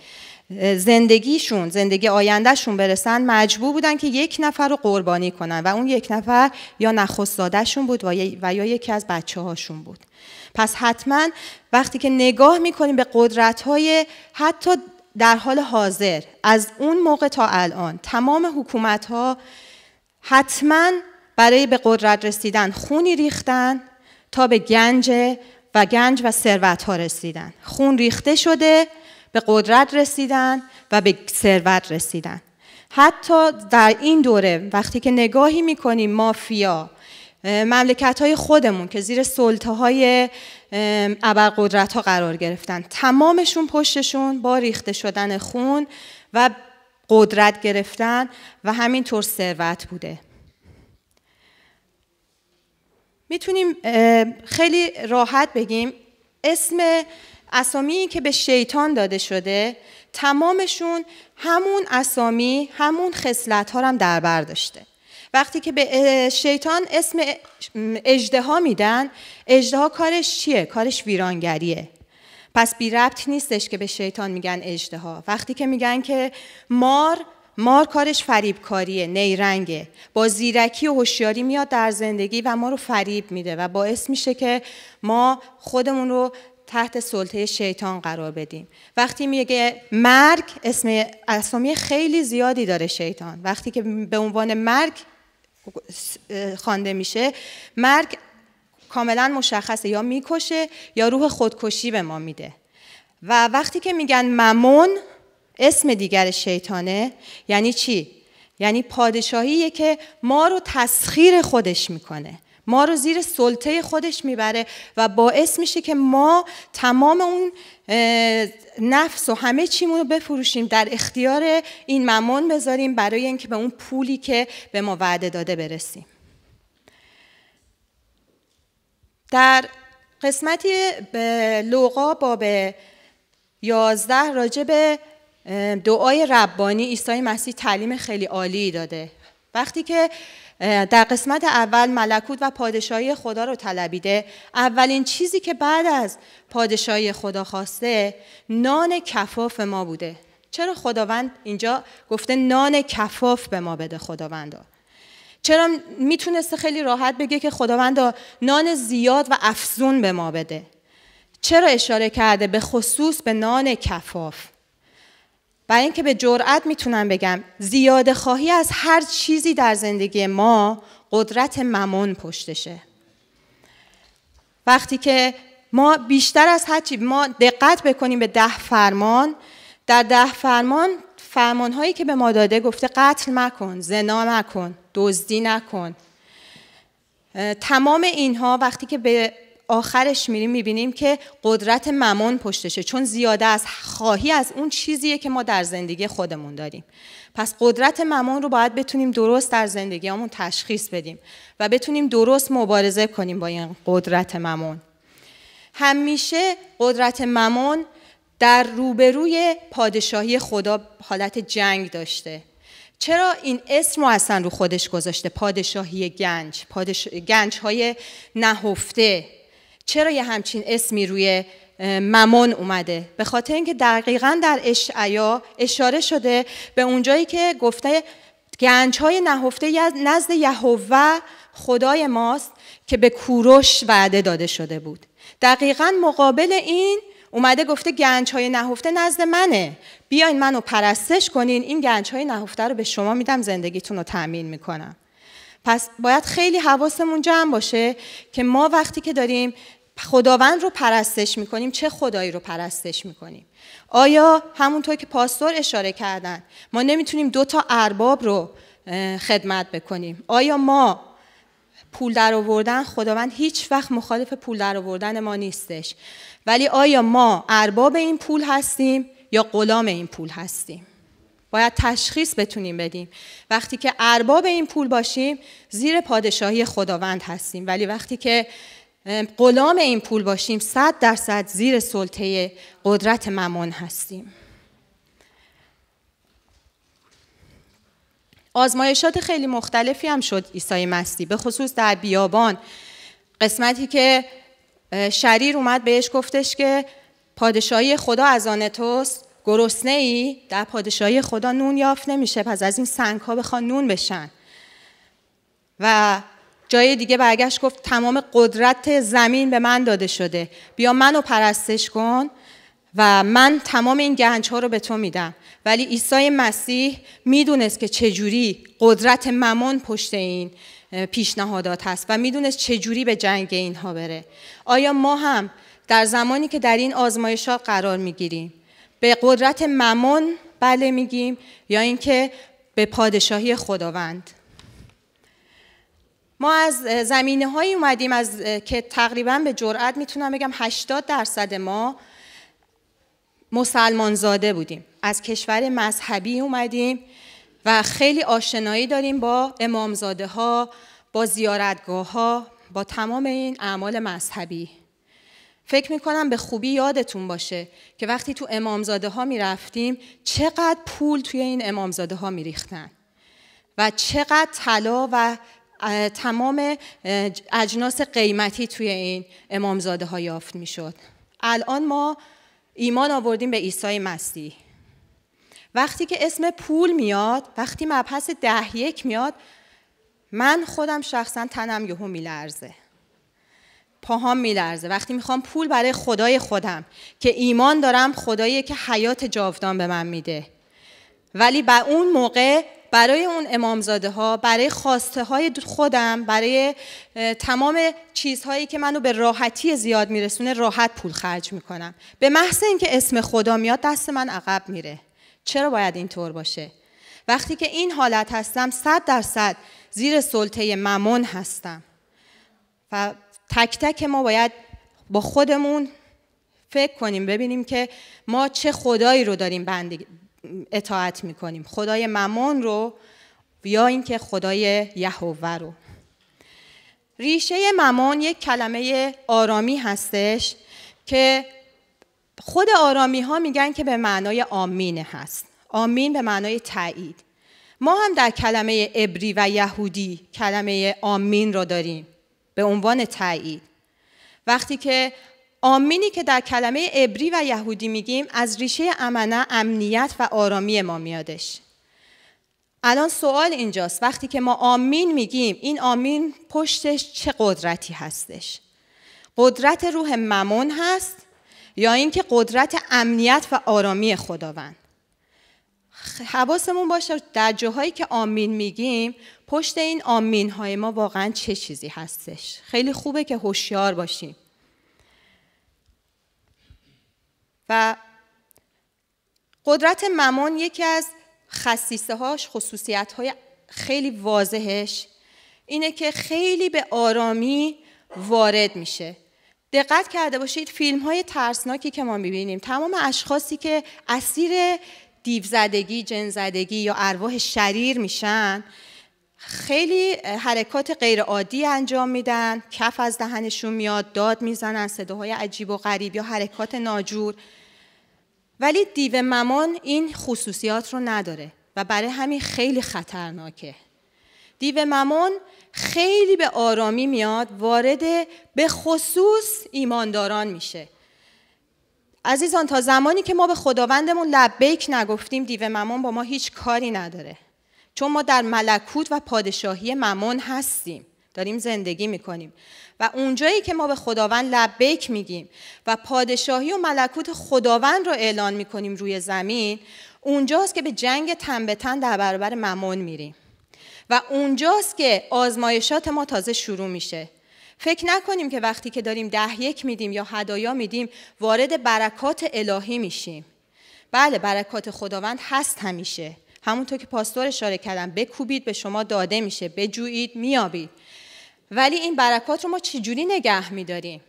زندگیشون زندگی آیندهشون برسن مجبور بودن که یک نفر رو قربانی کنن و اون یک نفر یا نخستادهشون بود و یا یکی از بچه هاشون بود پس حتما وقتی که نگاه میکنیم به قدرت های حتی در حال حاضر از اون موقع تا الان تمام حکومت ها حتما برای به قدرت رسیدن خونی ریختن تا به گنج و گنج و ثروت ها رسیدن خون ریخته شده به قدرت رسیدن و به ثروت رسیدن حتی در این دوره وقتی که نگاهی میکنیم مافیا مملکت های خودمون که زیر سلطه های ابرقدرت ها قرار گرفتن تمامشون پشتشون با ریخته شدن خون و قدرت گرفتن و همینطور ثروت بوده میتونیم خیلی راحت بگیم اسم اسامی که به شیطان داده شده تمامشون همون اسامی همون خصلت ها هم در بر داشته وقتی که به شیطان اسم اجدها میدن اجدها کارش چیه؟ کارش ویرانگریه پس بی ربط نیستش که به شیطان میگن اجدها وقتی که میگن که مار مار کارش فریبکاریه نیرنگه با زیرکی و هوشیاری میاد در زندگی و ما رو فریب میده و باعث میشه که ما خودمون رو تحت سلطه شیطان قرار بدیم وقتی میگه مرگ اسم اسامی خیلی زیادی داره شیطان وقتی که به عنوان مرگ خوانده میشه مرگ کاملا مشخصه یا میکشه یا روح خودکشی به ما میده و وقتی که میگن ممون اسم دیگر شیطانه یعنی چی یعنی پادشاهیه که ما رو تسخیر خودش میکنه ما رو زیر سلطه خودش میبره و باعث میشه که ما تمام اون نفس و همه چیمون رو بفروشیم در اختیار این ممان بذاریم برای اینکه به اون پولی که به ما وعده داده برسیم در قسمتی به لوقا باب 11 راجع به دعای ربانی عیسی مسیح تعلیم خیلی عالی داده وقتی که در قسمت اول ملکوت و پادشاهی خدا رو طلبیده اولین چیزی که بعد از پادشاهی خدا خواسته نان کفاف ما بوده چرا خداوند اینجا گفته نان کفاف به ما بده خداوندا چرا میتونسته خیلی راحت بگه که خداوندا نان زیاد و افزون به ما بده چرا اشاره کرده به خصوص به نان کفاف برای اینکه به جرأت میتونم بگم زیاده خواهی از هر چیزی در زندگی ما قدرت ممون پشتشه وقتی که ما بیشتر از هر چی ما دقت بکنیم به ده فرمان در ده فرمان فرمان هایی که به ما داده گفته قتل مکن زنا مکن دزدی نکن تمام اینها وقتی که به آخرش میریم میبینیم که قدرت ممون پشتشه چون زیاده از خواهی از اون چیزیه که ما در زندگی خودمون داریم پس قدرت ممون رو باید بتونیم درست در همون تشخیص بدیم و بتونیم درست مبارزه کنیم با این قدرت ممون همیشه قدرت ممون در روبروی پادشاهی خدا حالت جنگ داشته چرا این اسم رو اصلا رو خودش گذاشته پادشاهی گنج پادش... گنج های نهفته چرا یه همچین اسمی روی ممون اومده به خاطر اینکه دقیقا در اشعیا اشاره شده به اونجایی که گفته گنج های نهفته نزد یهوه خدای ماست که به کوروش وعده داده شده بود دقیقا مقابل این اومده گفته گنج های نهفته نزد منه بیاین منو پرستش کنین این گنج های نهفته رو به شما میدم زندگیتون رو تأمین میکنم پس باید خیلی حواسمون جمع باشه که ما وقتی که داریم خداوند رو پرستش میکنیم چه خدایی رو پرستش میکنیم آیا همونطور که پاستور اشاره کردن ما نمیتونیم دو تا ارباب رو خدمت بکنیم آیا ما پول در آوردن خداوند هیچ وقت مخالف پول در آوردن ما نیستش ولی آیا ما ارباب این پول هستیم یا غلام این پول هستیم باید تشخیص بتونیم بدیم وقتی که ارباب این پول باشیم زیر پادشاهی خداوند هستیم ولی وقتی که غلام این پول باشیم صد درصد زیر سلطه قدرت ممون هستیم آزمایشات خیلی مختلفی هم شد عیسی مسیح به خصوص در بیابان قسمتی که شریر اومد بهش گفتش که پادشاهی خدا از آن توست گرسنه ای در پادشاهی خدا نون یافت نمیشه پس از این سنگ ها بخوان نون بشن و جای دیگه برگشت گفت تمام قدرت زمین به من داده شده بیا منو پرستش کن و من تمام این گنج ها رو به تو میدم ولی عیسی مسیح میدونست که چجوری قدرت ممان پشت این پیشنهادات هست و میدونست چجوری به جنگ اینها بره آیا ما هم در زمانی که در این ها قرار میگیریم به قدرت ممان بله میگیم یا اینکه به پادشاهی خداوند ما از زمینه هایی اومدیم از که تقریبا به جرأت میتونم بگم 80 درصد ما مسلمان زاده بودیم از کشور مذهبی اومدیم و خیلی آشنایی داریم با امامزاده ها با زیارتگاه ها با تمام این اعمال مذهبی فکر میکنم به خوبی یادتون باشه که وقتی تو امامزاده ها میرفتیم چقدر پول توی این امامزاده ها ریختن و چقدر طلا و تمام اجناس قیمتی توی این امامزاده ها یافت می شد الان ما ایمان آوردیم به عیسی مسیح وقتی که اسم پول میاد وقتی مبحث ده یک میاد من خودم شخصا تنم یهو میلرزه پاهام میلرزه وقتی میخوام پول برای خدای خودم که ایمان دارم خدایی که حیات جاودان به من میده ولی به اون موقع برای اون امامزاده ها برای خواسته های خودم برای تمام چیزهایی که منو به راحتی زیاد میرسونه راحت پول خرج میکنم به محض اینکه اسم خدا میاد دست من عقب میره چرا باید اینطور باشه وقتی که این حالت هستم صد درصد زیر سلطه ممون هستم و تک تک ما باید با خودمون فکر کنیم ببینیم که ما چه خدایی رو داریم اطاعت میکنیم خدای ممون رو یا اینکه خدای یهوه رو ریشه ممون یک کلمه آرامی هستش که خود آرامی ها میگن که به معنای آمین هست آمین به معنای تایید ما هم در کلمه ابری و یهودی کلمه آمین را داریم به عنوان تایید وقتی که آمینی که در کلمه عبری و یهودی میگیم از ریشه امنه امنیت و آرامی ما میادش الان سوال اینجاست وقتی که ما آمین میگیم این آمین پشتش چه قدرتی هستش قدرت روح ممون هست یا اینکه قدرت امنیت و آرامی خداوند حواسمون باشه در جاهایی که آمین میگیم پشت این آمین های ما واقعا چه چیزی هستش خیلی خوبه که هوشیار باشیم و قدرت ممان یکی از خصیصه هاش خصوصیت های خیلی واضحش اینه که خیلی به آرامی وارد میشه دقت کرده باشید فیلم های ترسناکی که ما میبینیم تمام اشخاصی که اسیر دیوزدگی، جنزدگی یا ارواح شریر میشن خیلی حرکات غیرعادی انجام میدن کف از دهنشون میاد داد میزنن صداهای عجیب و غریب یا حرکات ناجور ولی دیو ممان این خصوصیات رو نداره و برای همین خیلی خطرناکه دیو ممان خیلی به آرامی میاد وارد به خصوص ایمانداران میشه عزیزان تا زمانی که ما به خداوندمون لبیک نگفتیم دیو ممون با ما هیچ کاری نداره چون ما در ملکوت و پادشاهی ممون هستیم داریم زندگی میکنیم و اونجایی که ما به خداوند لبیک میگیم و پادشاهی و ملکوت خداوند رو اعلان میکنیم روی زمین اونجاست که به جنگ تن به تن در برابر ممون میریم و اونجاست که آزمایشات ما تازه شروع میشه فکر نکنیم که وقتی که داریم ده یک میدیم یا هدایا میدیم وارد برکات الهی میشیم بله برکات خداوند هست همیشه همونطور که پاستور اشاره کردم بکوبید به شما داده میشه بجویید میابید ولی این برکات رو ما چجوری نگه میداریم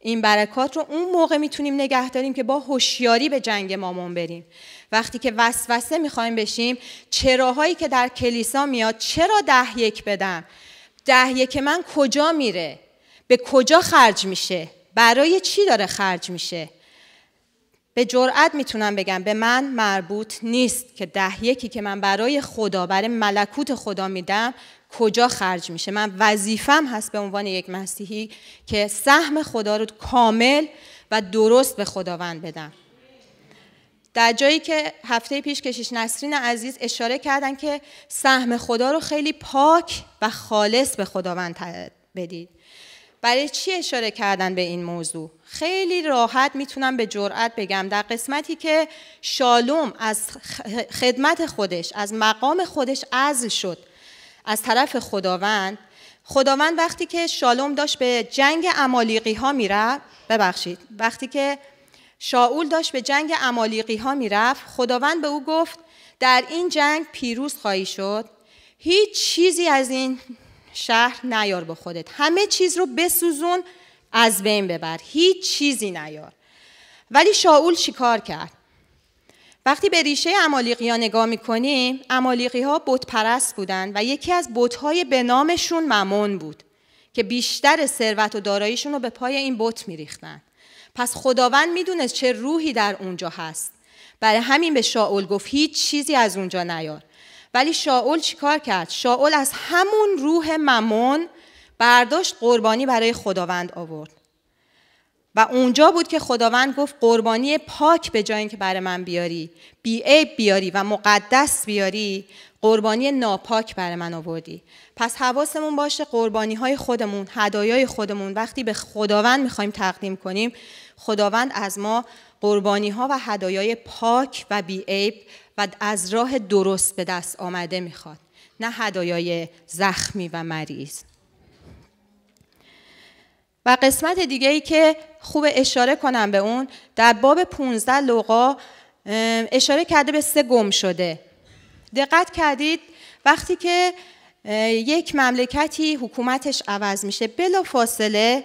این برکات رو اون موقع میتونیم نگه داریم که با هوشیاری به جنگ مامون بریم وقتی که وسوسه میخوایم بشیم چراهایی که در کلیسا میاد چرا ده یک بدم ده یک من کجا میره به کجا خرج میشه برای چی داره خرج میشه به جرأت میتونم بگم به من مربوط نیست که ده یکی که من برای خدا برای ملکوت خدا میدم کجا خرج میشه من وظیفم هست به عنوان یک مسیحی که سهم خدا رو کامل و درست به خداوند بدم در جایی که هفته پیش کشیش نسرین عزیز اشاره کردن که سهم خدا رو خیلی پاک و خالص به خداوند بدید برای چی اشاره کردن به این موضوع خیلی راحت میتونم به جرأت بگم در قسمتی که شالوم از خدمت خودش از مقام خودش عزل شد از طرف خداوند خداوند وقتی که شالوم داشت به جنگ امالیقی ها میرفت ببخشید وقتی که شاول داشت به جنگ امالیقی ها میرفت خداوند به او گفت در این جنگ پیروز خواهی شد هیچ چیزی از این شهر نیار با خودت همه چیز رو بسوزون از بین ببر هیچ چیزی نیار ولی شاول چیکار کرد وقتی به ریشه امالیقی ها نگاه میکنیم امالیقی ها بت پرست بودند و یکی از بت های به نامشون ممون بود که بیشتر ثروت و داراییشون رو به پای این بت میریختند. پس خداوند میدونست چه روحی در اونجا هست برای همین به شاول گفت هیچ چیزی از اونجا نیار ولی شاول چیکار کرد شاول از همون روح ممون برداشت قربانی برای خداوند آورد و اونجا بود که خداوند گفت قربانی پاک به جای اینکه برای من بیاری بیعیب بیاری و مقدس بیاری قربانی ناپاک برای من آوردی پس حواسمون باشه قربانی های خودمون هدایای خودمون وقتی به خداوند میخوایم تقدیم کنیم خداوند از ما قربانی ها و هدایای پاک و بیعیب و از راه درست به دست آمده میخواد نه هدایای زخمی و مریض و قسمت دیگه ای که خوب اشاره کنم به اون در باب 15 لوقا اشاره کرده به سه گم شده دقت کردید وقتی که یک مملکتی حکومتش عوض میشه بلا فاصله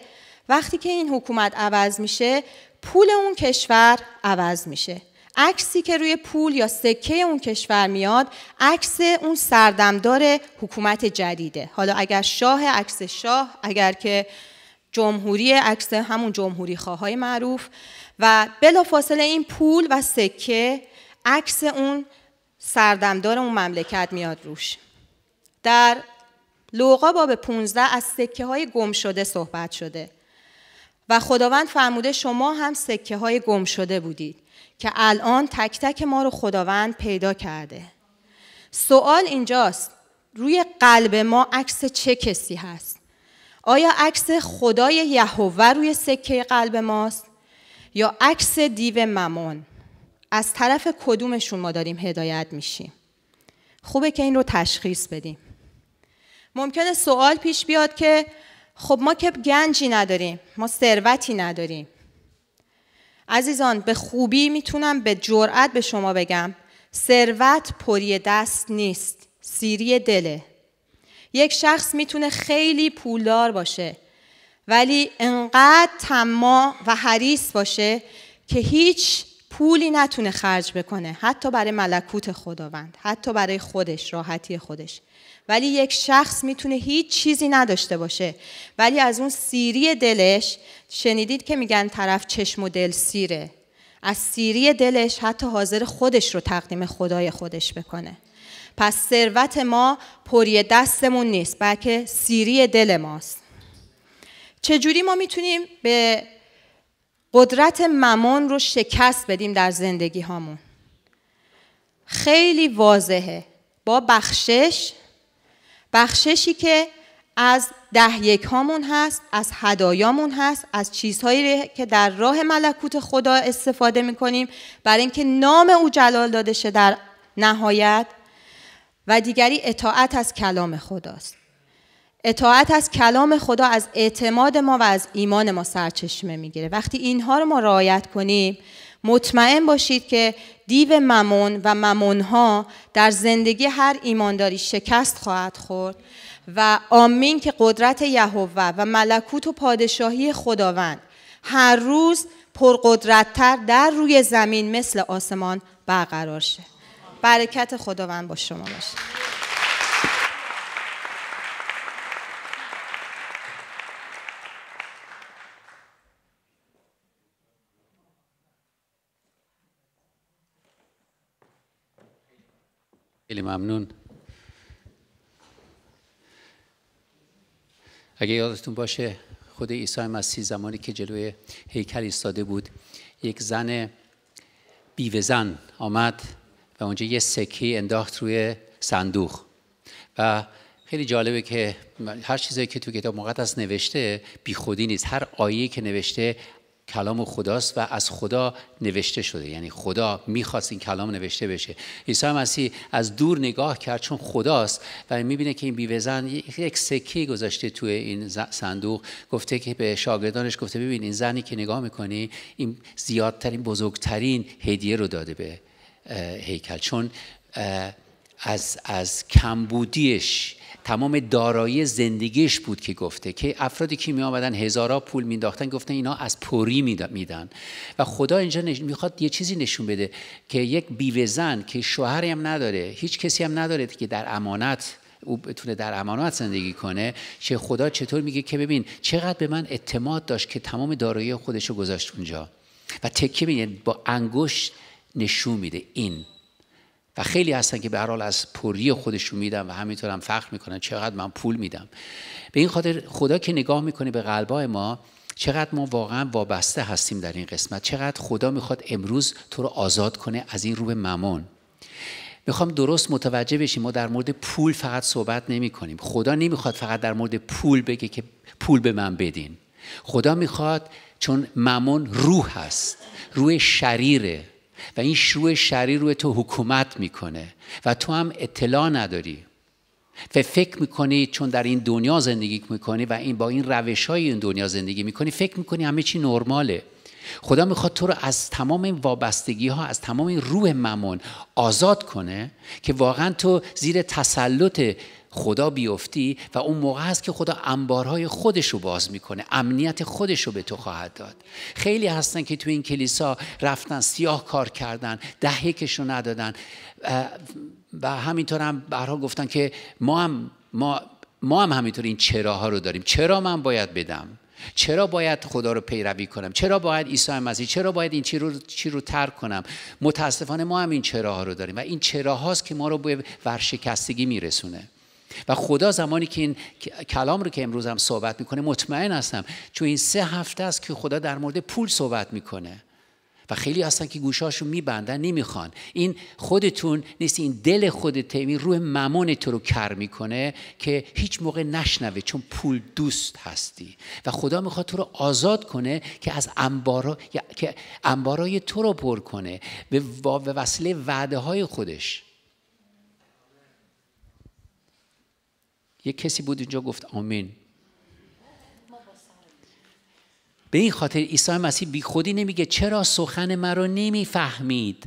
وقتی که این حکومت عوض میشه پول اون کشور عوض میشه عکسی که روی پول یا سکه اون کشور میاد عکس اون سردمدار حکومت جدیده حالا اگر شاه عکس شاه اگر که جمهوری عکس همون جمهوری خواهای معروف و بلافاصله این پول و سکه عکس اون سردمدار اون مملکت میاد روش در لوقا باب 15 از سکه های گم شده صحبت شده و خداوند فرموده شما هم سکه های گم شده بودید که الان تک تک ما رو خداوند پیدا کرده سوال اینجاست روی قلب ما عکس چه کسی هست آیا عکس خدای یهوه روی سکه قلب ماست یا عکس دیو ممون از طرف کدومشون ما داریم هدایت میشیم خوبه که این رو تشخیص بدیم ممکنه سوال پیش بیاد که خب ما که گنجی نداریم ما ثروتی نداریم عزیزان به خوبی میتونم به جرأت به شما بگم ثروت پری دست نیست سیری دله یک شخص میتونه خیلی پولدار باشه ولی انقدر تما و حریص باشه که هیچ پولی نتونه خرج بکنه حتی برای ملکوت خداوند حتی برای خودش راحتی خودش ولی یک شخص میتونه هیچ چیزی نداشته باشه ولی از اون سیری دلش شنیدید که میگن طرف چشم و دل سیره از سیری دلش حتی حاضر خودش رو تقدیم خدای خودش بکنه پس ثروت ما پری دستمون نیست بلکه سیری دل ماست چجوری ما میتونیم به قدرت ممان رو شکست بدیم در زندگی هامون خیلی واضحه با بخشش بخششی که از ده یک هامون هست از هدایامون هست از چیزهایی که در راه ملکوت خدا استفاده میکنیم برای اینکه نام او جلال داده شه در نهایت و دیگری اطاعت از کلام خداست اطاعت از کلام خدا از اعتماد ما و از ایمان ما سرچشمه میگیره وقتی اینها رو ما رعایت کنیم مطمئن باشید که دیو ممون و ممونها در زندگی هر ایمانداری شکست خواهد خورد و آمین که قدرت یهوه و ملکوت و پادشاهی خداوند هر روز پرقدرتتر در روی زمین مثل آسمان برقرار شه برکت خداوند با شما باشه خیلی ممنون اگه یادتون باشه خود عیسی مسیح زمانی که جلوی هیکل ایستاده بود یک زن بیوه زن آمد اونجا یه سکی انداخت روی صندوق و خیلی جالبه که هر چیزی که تو کتاب مقدس نوشته بیخودی نیست هر آیه که نوشته کلام خداست و از خدا نوشته شده یعنی خدا میخواست این کلام نوشته بشه عیسی مسیح از دور نگاه کرد چون خداست و میبینه که این بیوزن یک سکه گذاشته توی این صندوق گفته که به شاگردانش گفته ببین این زنی که نگاه میکنی این زیادترین بزرگترین هدیه رو داده به هیکل چون از, از کمبودیش تمام دارایی زندگیش بود که گفته که افرادی که می آمدن هزارا پول مینداختن گفتن اینا از پری میدن و خدا اینجا میخواد یه چیزی نشون بده که یک بیوه که شوهری هم نداره هیچ کسی هم نداره که در امانت او بتونه در امانت زندگی کنه که خدا چطور میگه که ببین چقدر به من اعتماد داشت که تمام دارایی خودش رو گذاشت اونجا و تکیه میگه با انگشت نشون میده این و خیلی هستن که به هر حال از پوری خودشون میدم و همینطور هم فخر میکنن چقدر من پول میدم به این خاطر خدا که نگاه میکنه به قلبای ما چقدر ما واقعا وابسته هستیم در این قسمت چقدر خدا میخواد امروز تو رو آزاد کنه از این رو به میخوام درست متوجه بشیم ما در مورد پول فقط صحبت نمی کنیم خدا نمیخواد فقط در مورد پول بگه که پول به من بدین خدا میخواد چون ممون روح هست روح شریره و این شروع شری روی تو حکومت میکنه و تو هم اطلاع نداری و فکر میکنی چون در این دنیا زندگی میکنی و این با این روش های این دنیا زندگی میکنی فکر میکنی همه چی نرماله خدا میخواد تو رو از تمام این وابستگی ها از تمام این روح ممون آزاد کنه که واقعا تو زیر تسلط خدا بیفتی و اون موقع هست که خدا انبارهای خودش رو باز میکنه امنیت خودش رو به تو خواهد داد خیلی هستن که تو این کلیسا رفتن سیاه کار کردن رو ندادن و همینطور هم برها گفتن که ما هم ما ما هم همینطور این چراها رو داریم چرا من باید بدم چرا باید خدا رو پیروی کنم چرا باید عیسی مسیح چرا باید این چی رو چی رو ترک کنم متاسفانه ما هم این چراها رو داریم و این چراهاست که ما رو به ورشکستگی میرسونه و خدا زمانی که این کلام رو که امروز هم صحبت میکنه مطمئن هستم چون این سه هفته است که خدا در مورد پول صحبت میکنه و خیلی هستن که گوشاشو میبندن نمیخوان این خودتون نیست این دل خودت این روح ممون تو رو کر میکنه که هیچ موقع نشنوه چون پول دوست هستی و خدا میخواد تو رو آزاد کنه که از انبارا... که انبارای تو رو پر کنه به, وسیله وعده های خودش یه کسی بود اینجا گفت آمین به این خاطر عیسی مسیح بی خودی نمیگه چرا سخن مرا نمیفهمید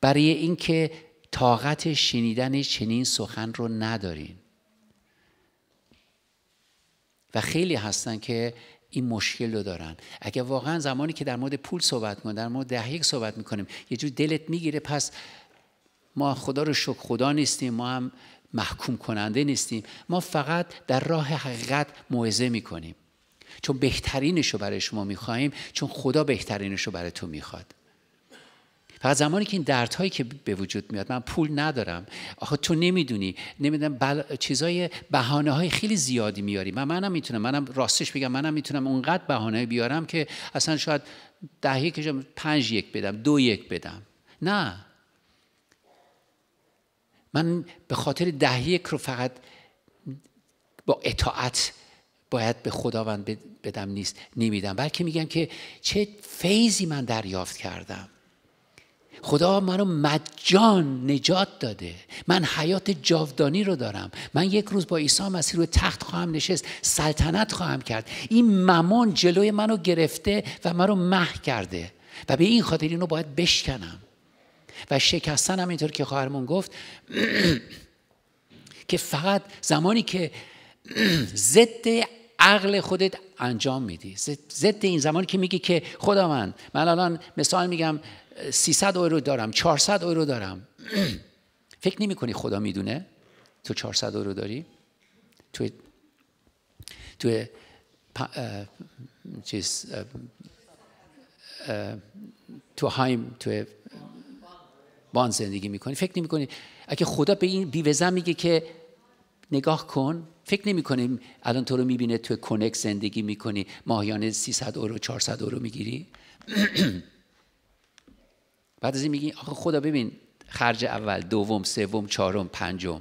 برای اینکه طاقت شنیدن چنین سخن رو ندارین و خیلی هستن که این مشکل رو دارن اگر واقعا زمانی که در مورد پول صحبت میکنیم در مورد ده صحبت میکنیم یه جور دلت میگیره پس ما خدا رو شکر خدا نیستیم ما هم محکوم کننده نیستیم ما فقط در راه حقیقت موعظه میکنیم چون بهترینش رو برای شما میخواهیم چون خدا بهترینش رو برای تو میخواد فقط زمانی که این دردهایی که به وجود میاد من پول ندارم آخه تو نمیدونی نمیدونم بل... چیزای بهانه های خیلی زیادی میاری من منم میتونم منم راستش بگم منم میتونم اونقدر بهانه بیارم که اصلا شاید ده یک پنج یک بدم دو یک بدم نه من به خاطر ده یک رو فقط با اطاعت باید به خداوند بدم نیست نمیدم بلکه میگم که چه فیضی من دریافت کردم خدا منو مجان نجات داده من حیات جاودانی رو دارم من یک روز با عیسی مسیح روی تخت خواهم نشست سلطنت خواهم کرد این ممان جلوی منو گرفته و منو مح کرده و به این خاطر اینو باید بشکنم و شکستن هم اینطور که خواهرمون گفت <clears throat> که فقط زمانی که <clears throat> ضد عقل خودت انجام میدی ضد این زمانی که میگی که خدا من من الان مثال میگم 300 اورو دارم 400 اورو دارم <clears throat> فکر نمی کنی خدا میدونه تو 400 اورو داری تو تو چیز تو هایم تو با زندگی میکنی فکر نمیکنی اگه خدا به این بیوزن میگه که نگاه کن فکر نمیکنیم الان تو رو میبینه تو کنک زندگی میکنی ماهیانه 300 اورو 400 اورو میگیری <clears throat> بعد از این میگی آخه خدا ببین خرج اول دوم سوم چهارم پنجم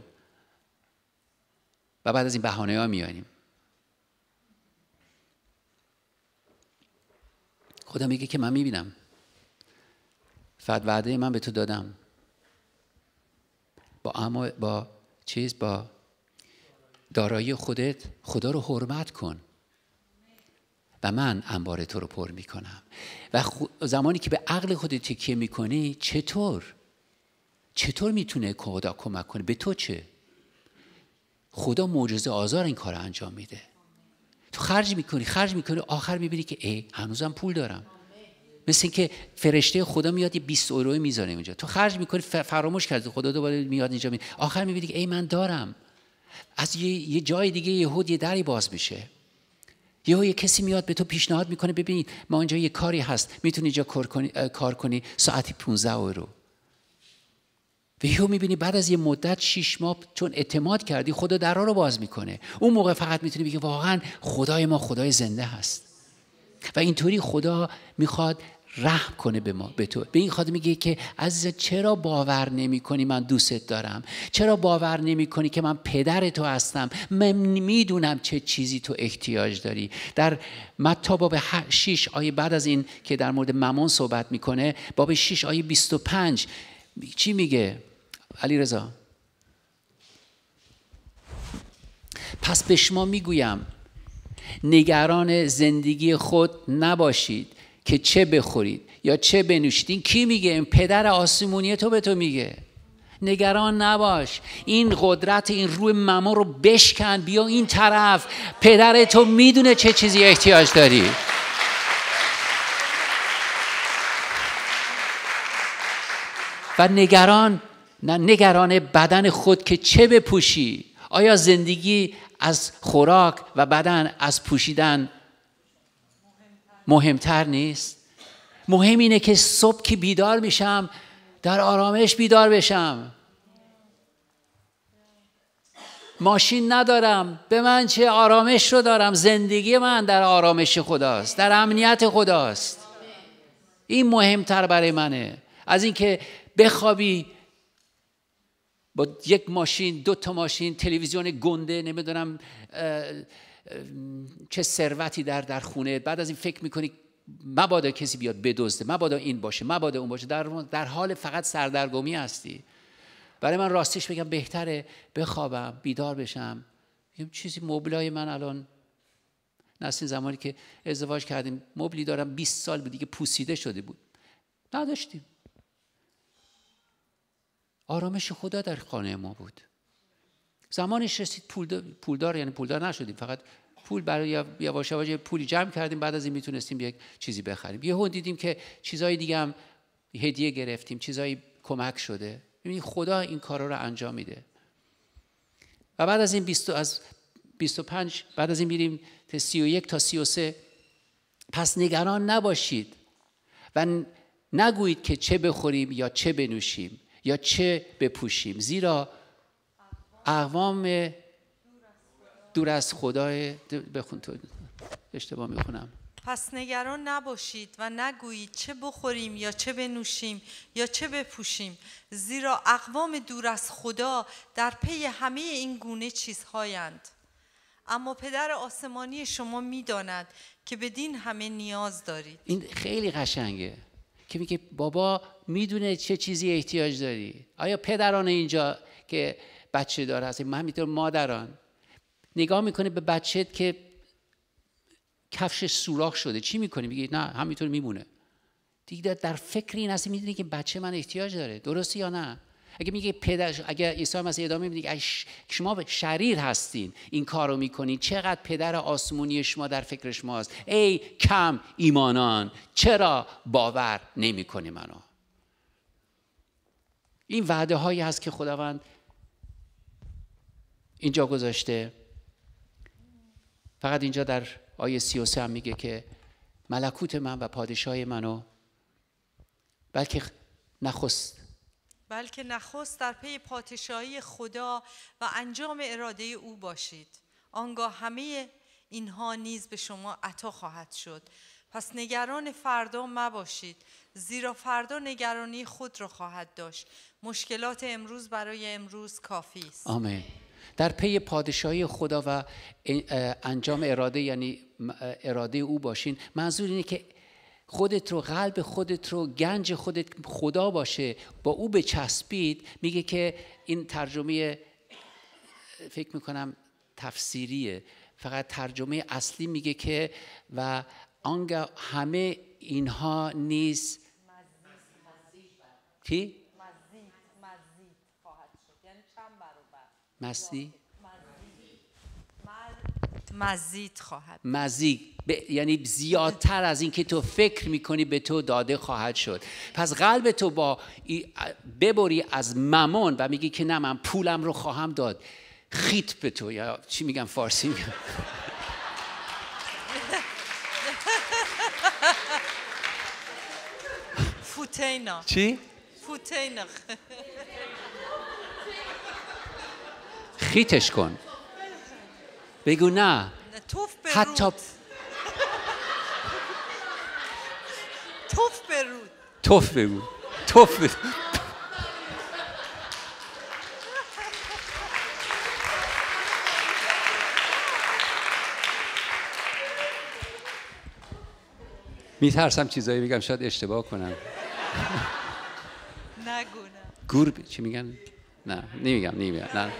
و بعد از این بهانه ها میانیم خدا میگه که من میبینم فقط وعده من به تو دادم با, اما با چیز با دارایی خودت خدا رو حرمت کن و من انبار تو رو پر میکنم و زمانی که به عقل خودت تکیه میکنی چطور چطور میتونه خدا کمک کنه به تو چه خدا معجزه آزار این کار انجام میده تو خرج میکنی خرج میکنی آخر میبینی که ای هنوزم پول دارم مثل اینکه فرشته خدا میاد یه 20 یورو میذاره اونجا تو خرج میکنی فراموش کردی خدا دوباره میاد اینجا می آخر میبینی که ای من دارم از یه, جای دیگه یهود یه دری باز میشه یهو یه کسی میاد به تو پیشنهاد میکنه ببینید ما اینجا یه کاری هست میتونی اینجا کار کنی, کار کنی ساعتی 15 یورو و یهو میبینی بعد از یه مدت شیش ماه چون اعتماد کردی خدا درها رو باز میکنه اون موقع فقط میتونی بگی واقعا خدای ما خدای زنده هست و اینطوری خدا میخواد رحم کنه به ما به تو به این خاطر میگه که عزیز چرا باور نمی کنی من دوستت دارم چرا باور نمی کنی که من پدر تو هستم من میدونم چه چیزی تو احتیاج داری در متا باب 6 آیه بعد از این که در مورد ممان صحبت میکنه باب 6 آیه 25 چی میگه علی رضا پس به شما میگویم نگران زندگی خود نباشید که چه بخورید یا چه بنوشید کی میگه این پدر آسمونی تو به تو میگه نگران نباش این قدرت این روی مما رو بشکن بیا این طرف پدر تو میدونه چه چیزی احتیاج داری و نگران نه نگران بدن خود که چه بپوشی آیا زندگی از خوراک و بدن از پوشیدن مهمتر نیست مهم اینه که صبح که بیدار میشم در آرامش بیدار بشم ماشین ندارم به من چه آرامش رو دارم زندگی من در آرامش خداست در امنیت خداست این مهمتر برای منه از اینکه بخوابی با یک ماشین دو تا ماشین تلویزیون گنده نمیدونم چه ثروتی در در خونه بعد از این فکر میکنی مبادا کسی بیاد بدزده مبادا این باشه مبادا اون باشه در, در حال فقط سردرگمی هستی برای من راستش بگم بهتره بخوابم بیدار بشم یه چیزی مبلای من الان نسل زمانی که ازدواج کردیم مبلی دارم 20 سال بود دیگه پوسیده شده بود نداشتیم آرامش خدا در خانه ما بود زمانش رسید پولدار پولدار یعنی پولدار نشدیم فقط پول برای یواش یواش پولی جمع کردیم بعد از این میتونستیم یک چیزی بخریم یهو دیدیم که چیزای دیگه هم هدیه گرفتیم چیزهایی کمک شده ببینید خدا این کارا رو انجام میده و بعد از این 20 از 25 بعد از این میریم تا 31 تا 33 پس نگران نباشید و نگویید که چه بخوریم یا چه بنوشیم یا چه بپوشیم زیرا اقوام دور از خدا بخون تو اشتباه میخونم پس نگران نباشید و نگویید چه بخوریم یا چه بنوشیم یا چه بپوشیم زیرا اقوام دور از خدا در پی همه این گونه چیزهایند اما پدر آسمانی شما میداند که بدین همه نیاز دارید این خیلی قشنگه که میگه بابا میدونه چه چیزی احتیاج داری آیا پدران اینجا که بچه داره هستیم ما مادران نگاه میکنه به بچه که کفش سوراخ شده چی میکنی میگی نه همینطور میمونه دیگه در فکر این هستی میدونی که بچه من احتیاج داره درسته یا نه اگه میگه پدر اگه عیسی مسیح ادامه میده اگه شما شریر هستین این کارو میکنین چقدر پدر آسمونی شما در فکرش ماست؟ ای کم ایمانان چرا باور نمیکنی منو این وعده هایی هست که خداوند اینجا گذاشته فقط اینجا در آیه 33 هم میگه که ملکوت من و پادشاه منو بلکه نخست بلکه نخست در پی پادشاهی خدا و انجام اراده او باشید آنگاه همه اینها نیز به شما عطا خواهد شد پس نگران فردا مباشید زیرا فردا نگرانی خود را خواهد داشت مشکلات امروز برای امروز کافی است آمین در پی پادشاهی خدا و انجام اراده یعنی اراده او باشین منظور اینه که خودت رو قلب خودت رو گنج خودت خدا باشه با او به چسبید میگه که این ترجمه فکر میکنم تفسیریه فقط ترجمه اصلی میگه که و آنگه همه اینها نیز مستی مزید خواهد مزید یعنی زیادتر از اینکه تو فکر میکنی به تو داده خواهد شد پس قلب تو با ببری از ممون و میگی که نه من پولم رو خواهم داد خیت به تو یا چی میگم فارسی میگم فوتینا چی؟ فوتینا خیتش کن بگو نه حتی توف برود توف بگو توف بگو میترسم چیزایی بگم شاید اشتباه کنم نگو نه گور چی میگن نه نمیگم نمیگم نه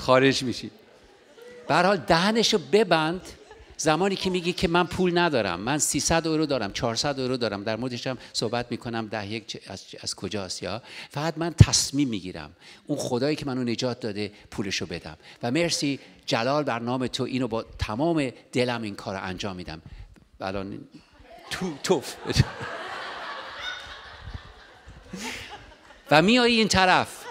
خارج میشی به حال دهنشو ببند زمانی که میگی که من پول ندارم من 300 یورو دارم 400 یورو دارم در موردش صحبت میکنم ده یک از, از کجاست یا فقط من تصمیم میگیرم اون خدایی که منو نجات داده پولشو بدم و مرسی جلال بر نام تو اینو با تمام دلم این کار انجام میدم الان تو توف <laughs> و میای این طرف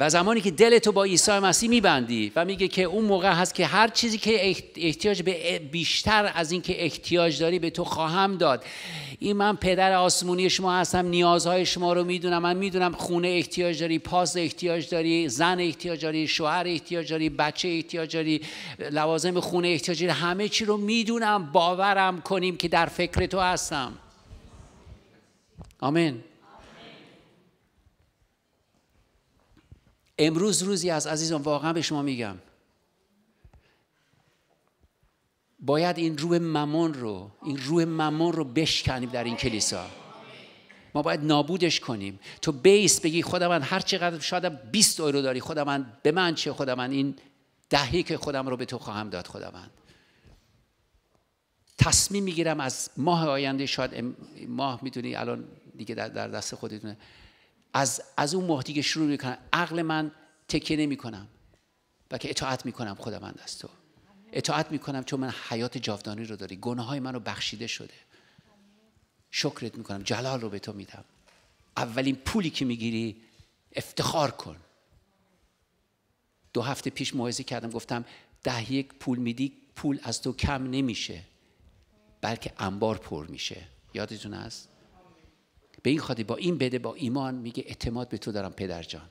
و زمانی که دل تو با عیسی مسیح میبندی و میگه که اون موقع هست که هر چیزی که احتیاج به بیشتر از این که احتیاج داری به تو خواهم داد این من پدر آسمونی شما هستم نیازهای شما رو میدونم من میدونم خونه احتیاج داری پاس احتیاج داری زن احتیاج داری شوهر احتیاج داری بچه احتیاج داری لوازم خونه احتیاج داری همه چی رو میدونم باورم کنیم که در فکر تو هستم آمین امروز روزی از عزیزان واقعا به شما میگم باید این روح ممون رو این روح ممون رو بشکنیم در این کلیسا ما باید نابودش کنیم تو بیس بگی خدا من هر چقدر شاید 20 یورو داری خدا به من چه خدا این دهی که خودم رو به تو خواهم داد خدا تصمیم میگیرم از ماه آینده شاید ماه میدونی الان دیگه در دست خودتونه از, از اون مهدی که شروع میکنم عقل من تکیه نمی کنم بلکه اطاعت میکنم خداوند از تو اطاعت میکنم چون من حیات جاودانی رو داری گناه های من رو بخشیده شده شکرت میکنم جلال رو به تو میدم اولین پولی که میگیری افتخار کن دو هفته پیش موعظه کردم گفتم ده یک پول میدی پول از تو کم نمیشه بلکه انبار پر میشه یادتون است. به این خاطر با این بده با ایمان میگه اعتماد به تو دارم پدر جان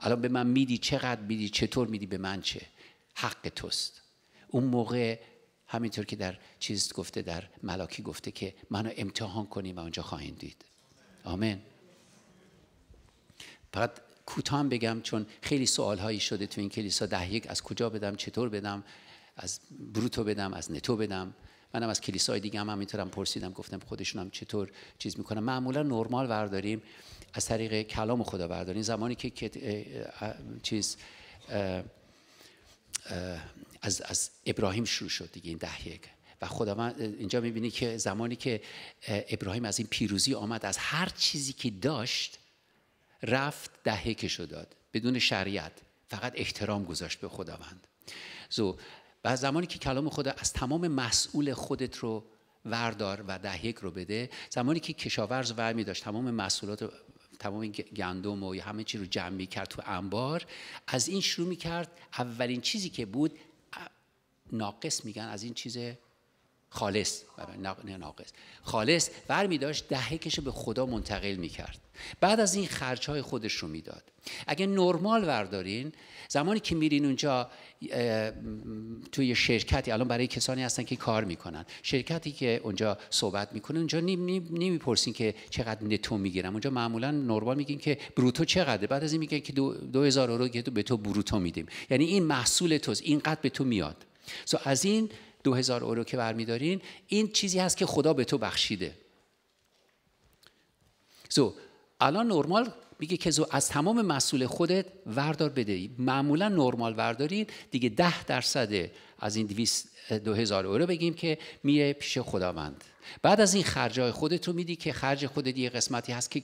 الان به من میدی چقدر میدی چطور میدی به من چه حق توست اون موقع همینطور که در چیز گفته در ملاکی گفته که منو امتحان کنیم و اونجا خواهید دید آمین فقط کوتاه بگم چون خیلی سوال هایی شده تو این کلیسا ده یک از کجا بدم چطور بدم از بروتو بدم از نتو بدم منم از کلیسای دیگه هم همینطورم پرسیدم گفتم خودشون هم چطور چیز میکنن معمولا نرمال برداریم از طریق کلام خدا برداریم زمانی که چیز از, از ابراهیم شروع شد دیگه این ده یک و خداوند اینجا میبینی که زمانی که ابراهیم از این پیروزی آمد از هر چیزی که داشت رفت دهکشو داد بدون شریعت فقط احترام گذاشت به خداوند زو و از زمانی که کلام خدا از تمام مسئول خودت رو وردار و ده یک رو بده زمانی که کشاورز ور می داشت تمام مسئولات تمام گندم و همه چی رو جمع می کرد تو انبار از این شروع می کرد اولین چیزی که بود ناقص میگن از این چیز خالص ناقص خالص ور می داشت دهکش به خدا منتقل می کرد بعد از این خرچ های خودش رو میداد اگه نرمال وردارین زمانی که میرین اونجا توی شرکتی الان برای کسانی هستن که کار میکنن شرکتی که اونجا صحبت میکنه اونجا نمیپرسین که چقدر نتو میگیرم اونجا معمولا نرمال میگین که بروتو چقدره بعد از این میگن که 2000 یورو که به تو بروتو میدیم یعنی این محصول توست اینقدر به تو میاد سو از این 2000 یورو که برمیدارین این چیزی هست که خدا به تو بخشیده سو الان نرمال میگه که از تمام مسئول خودت وردار بده معمولا نرمال وردارین دیگه ده درصد از این دویست دو هزار اورو بگیم که میره پیش خداوند بعد از این خرجای خودت رو میدی که خرج خودت یه قسمتی هست که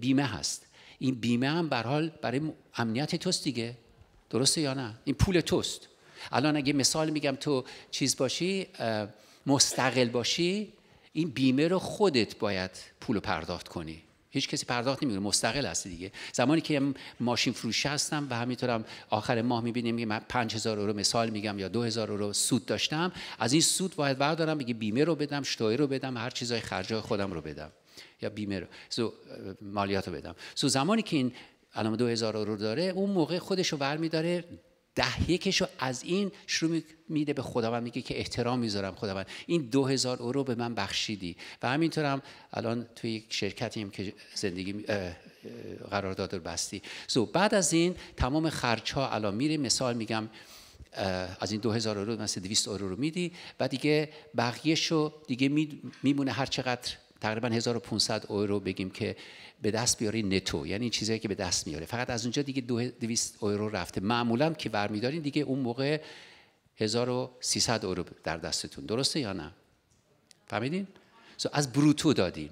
بیمه هست این بیمه هم حال برای امنیت توست دیگه درسته یا نه این پول توست الان اگه مثال میگم تو چیز باشی مستقل باشی این بیمه رو خودت باید پول پرداخت کنی هیچ کسی پرداخت نمیکنه مستقل هستی دیگه زمانی که ماشین فروش هستم و همینطورم آخر ماه میبینیم که من 5000 رو مثال میگم یا 2000 یورو سود داشتم از این سود باید بردارم میگه بیمه رو بدم شتوی رو بدم هر چیزای خرجای خودم رو بدم یا بیمه رو سو مالیات رو بدم سو زمانی که این الان 2000 یورو داره اون موقع خودش رو داره ده یکش رو از این شروع میده به خداوند میگه که احترام میذارم خداوند این دو هزار اورو به من بخشیدی و همینطورم الان توی یک شرکتیم که زندگی قرارداد رو بستی سو بعد از این تمام خرچ ها الان میره مثال میگم از این 2000 اورو مثلا 200 اورو رو میدی و دیگه شو دیگه میمونه هر چقدر تقریبا 1500 اورو بگیم که به دست بیاری نتو یعنی این چیزایی که به دست میاره فقط از اونجا دیگه 200 یورو رفته معمولا که برمیدارین دیگه اون موقع 1300 یورو در دستتون درسته یا نه فهمیدین از بروتو دادیم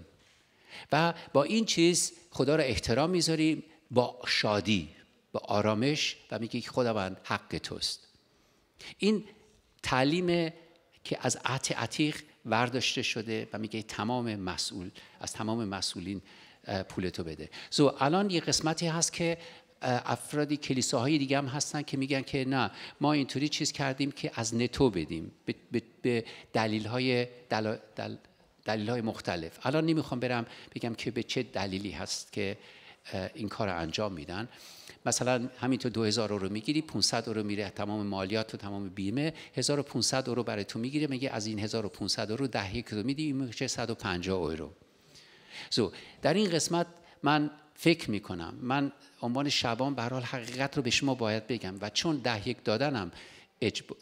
و با این چیز خدا را احترام میذاریم با شادی با آرامش و میگه که خداوند حق توست این تعلیم که از عهد عتیق ورداشته شده و میگه تمام مسئول از تمام مسئولین پول تو بده سو الان یه قسمتی هست که افرادی کلیساهای دیگه هم هستن که میگن که نه ما اینطوری چیز کردیم که از نتو بدیم به دلیل های دلیل های مختلف الان نمیخوام برم بگم که به چه دلیلی هست که این کار رو انجام میدن مثلا همینطور 2000 رو میگیری 500 اورو میره تمام مالیات و تمام بیمه 1500 رو برای تو میگیره میگه از این 1500 اورو 10 یک رو میدی این میشه 150 اورو سو در این قسمت من فکر می کنم من عنوان شبان به حال حقیقت رو به شما باید بگم و چون ده یک دادنم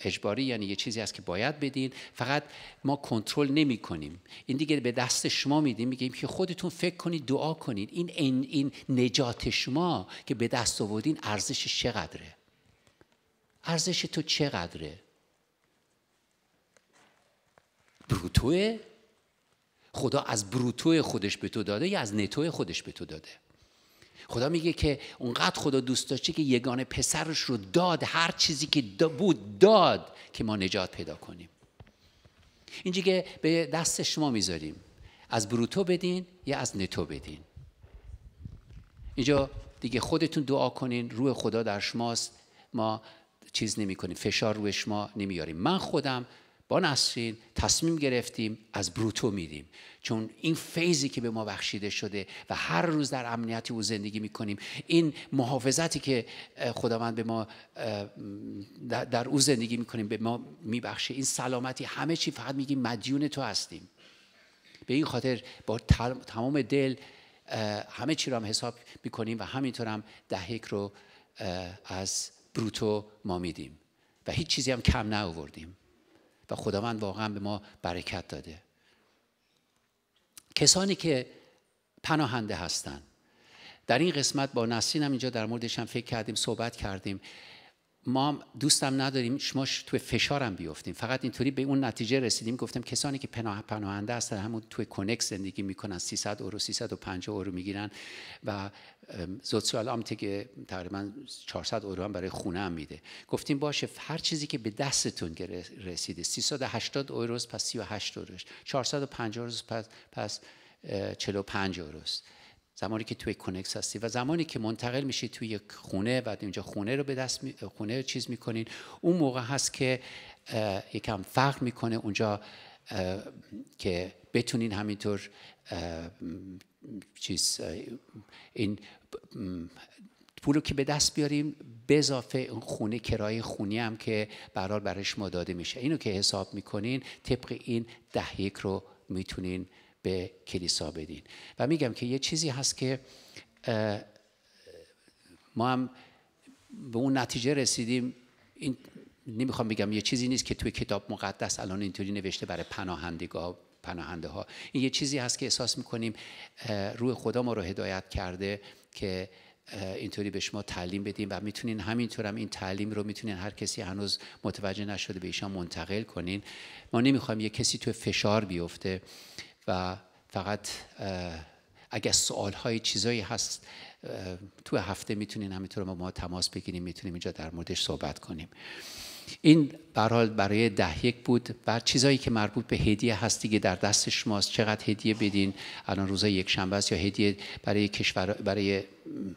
اجباری یعنی یه چیزی است که باید بدین فقط ما کنترل نمی کنیم این دیگه به دست شما میدیم میگیم که خودتون فکر کنید دعا کنید این این, نجات شما که به دست آوردین ارزش چقدره ارزش تو چقدره بروتوه خدا از بروتو خودش به تو داده یا از نتو خودش به تو داده خدا میگه که اونقدر خدا دوست داشته که یگانه پسرش رو داد هر چیزی که بود داد که ما نجات پیدا کنیم اینجا که به دست شما میذاریم از بروتو بدین یا از نتو بدین اینجا دیگه خودتون دعا کنین روح خدا در شماست ما چیز نمی کنیم فشار روی شما نمیاریم من خودم با نسرین تصمیم گرفتیم از بروتو میدیم چون این فیزی که به ما بخشیده شده و هر روز در امنیتی او زندگی میکنیم این محافظتی که خداوند به ما در او زندگی میکنیم به ما میبخشه این سلامتی همه چی فقط میگیم مدیون تو هستیم به این خاطر با تمام دل همه چی رو هم حساب میکنیم و همینطور هم دهک رو از بروتو ما میدیم و هیچ چیزی هم کم نه و خداوند واقعا به ما برکت داده کسانی که پناهنده هستند در این قسمت با نسرین هم اینجا در موردش هم فکر کردیم صحبت کردیم ما دوستم نداریم شما تو فشارم بیفتیم فقط اینطوری به اون نتیجه رسیدیم گفتم کسانی که پناه پناهنده هستن همون توی کنکس زندگی میکنن 300 اورو 350 اورو میگیرن و زودسال آمتی که تقریبا 400 اورو هم برای خونه هم میده گفتیم باشه هر چیزی که به دستتون رسیده 380 اورو پس 38 اورو 450 اورو پس 45 اورو زمانی که توی کنکس هستی و زمانی که منتقل میشی توی یک خونه و اینجا خونه رو به دست خونه رو چیز میکنین اون موقع هست که یکم فرق میکنه اونجا که بتونین همینطور چیز این پول رو که به دست بیاریم بضافه اون خونه کرایه خونی هم که برال برای شما داده میشه اینو که حساب میکنین طبق این ده یک رو میتونین به کلیسا بدین و میگم که یه چیزی هست که ما هم به اون نتیجه رسیدیم این نمیخوام بگم یه چیزی نیست که توی کتاب مقدس الان اینطوری نوشته برای پناهندگاه پناهنده ها این یه چیزی هست که احساس میکنیم روح خدا ما رو هدایت کرده که اینطوری به شما تعلیم بدیم و میتونین همینطور هم این تعلیم رو میتونین هر کسی هنوز متوجه نشده به ایشان منتقل کنین ما نمیخوایم یه کسی تو فشار بیفته و فقط اگر سوال های چیزایی هست تو هفته میتونین همینطور با ما تماس بگیریم میتونیم اینجا در موردش صحبت کنیم این برحال برای ده یک بود و چیزایی که مربوط به هدیه هست دیگه در دست شماست چقدر هدیه بدین الان روزای یک شنبه است یا هدیه برای کشور برای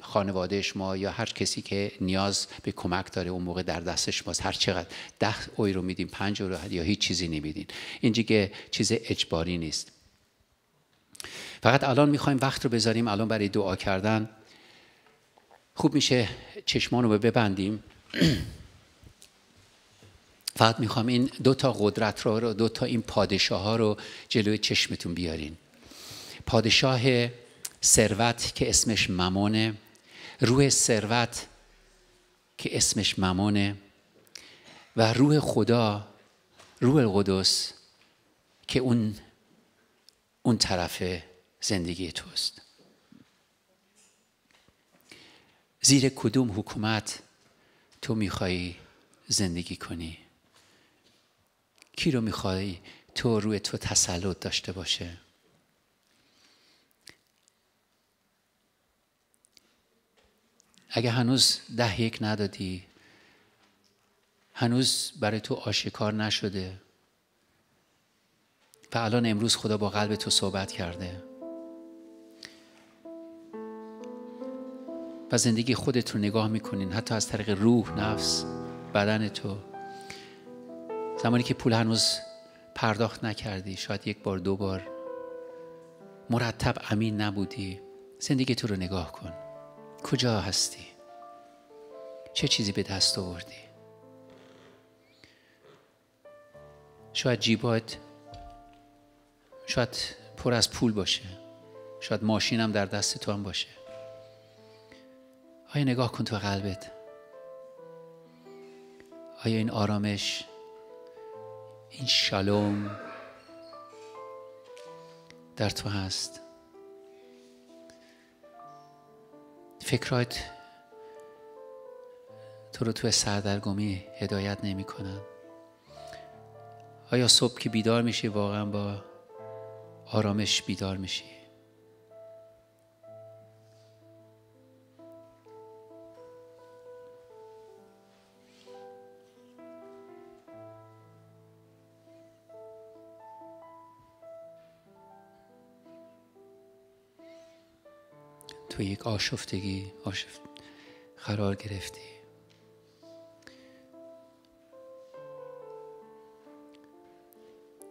خانواده شما یا هر کسی که نیاز به کمک داره اون موقع در دست شماست هر چقدر ده اوی رو میدین پنج رو یا هیچ چیزی نمیدین این دیگه چیز اجباری نیست فقط الان میخوایم وقت رو بذاریم الان برای دعا کردن خوب میشه چشمان رو ببندیم <clears throat> فقط میخوام این دو تا قدرت رو دو تا این پادشاه ها رو جلوی چشمتون بیارین پادشاه ثروت که اسمش ممانه روح ثروت که اسمش ممانه و روح خدا روح القدس که اون اون طرفه زندگی توست زیر کدوم حکومت تو میخوایی زندگی کنی کی رو میخوایی تو روی تو تسلط داشته باشه اگه هنوز ده یک ندادی هنوز برای تو آشکار نشده و الان امروز خدا با قلب تو صحبت کرده و زندگی خودت رو نگاه میکنین حتی از طریق روح نفس بدن تو زمانی که پول هنوز پرداخت نکردی شاید یک بار دو بار مرتب امین نبودی زندگی تو رو نگاه کن کجا هستی چه چیزی به دست آوردی شاید جیبات شاید پر از پول باشه شاید ماشینم در دست تو هم باشه آیا نگاه کن تو قلبت آیا این آرامش این شالوم در تو هست فکرات تو رو تو سردرگمی هدایت نمی کنن. آیا صبح که بیدار میشی واقعا با آرامش بیدار میشی یک آشفتگی آشفت قرار گرفتی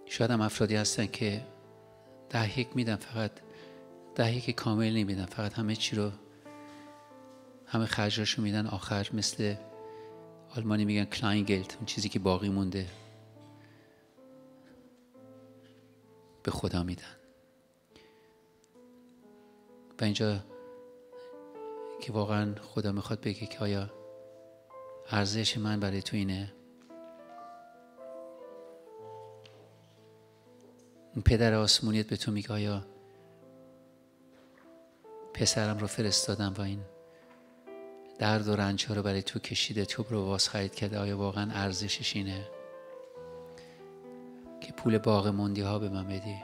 شاید هم افرادی هستن که یک میدن فقط یک کامل نمیدن فقط همه چی رو همه رو میدن آخر مثل آلمانی میگن کلاینگلت اون چیزی که باقی مونده به خدا میدن و اینجا که واقعا خدا میخواد بگه که آیا ارزش من برای تو اینه پدر آسمونیت به تو میگه آیا پسرم رو فرستادم و این درد و رنج رو برای تو کشیده تو رو باز خرید کرده آیا واقعا ارزشش اینه که پول باغ مندی ها به من بدی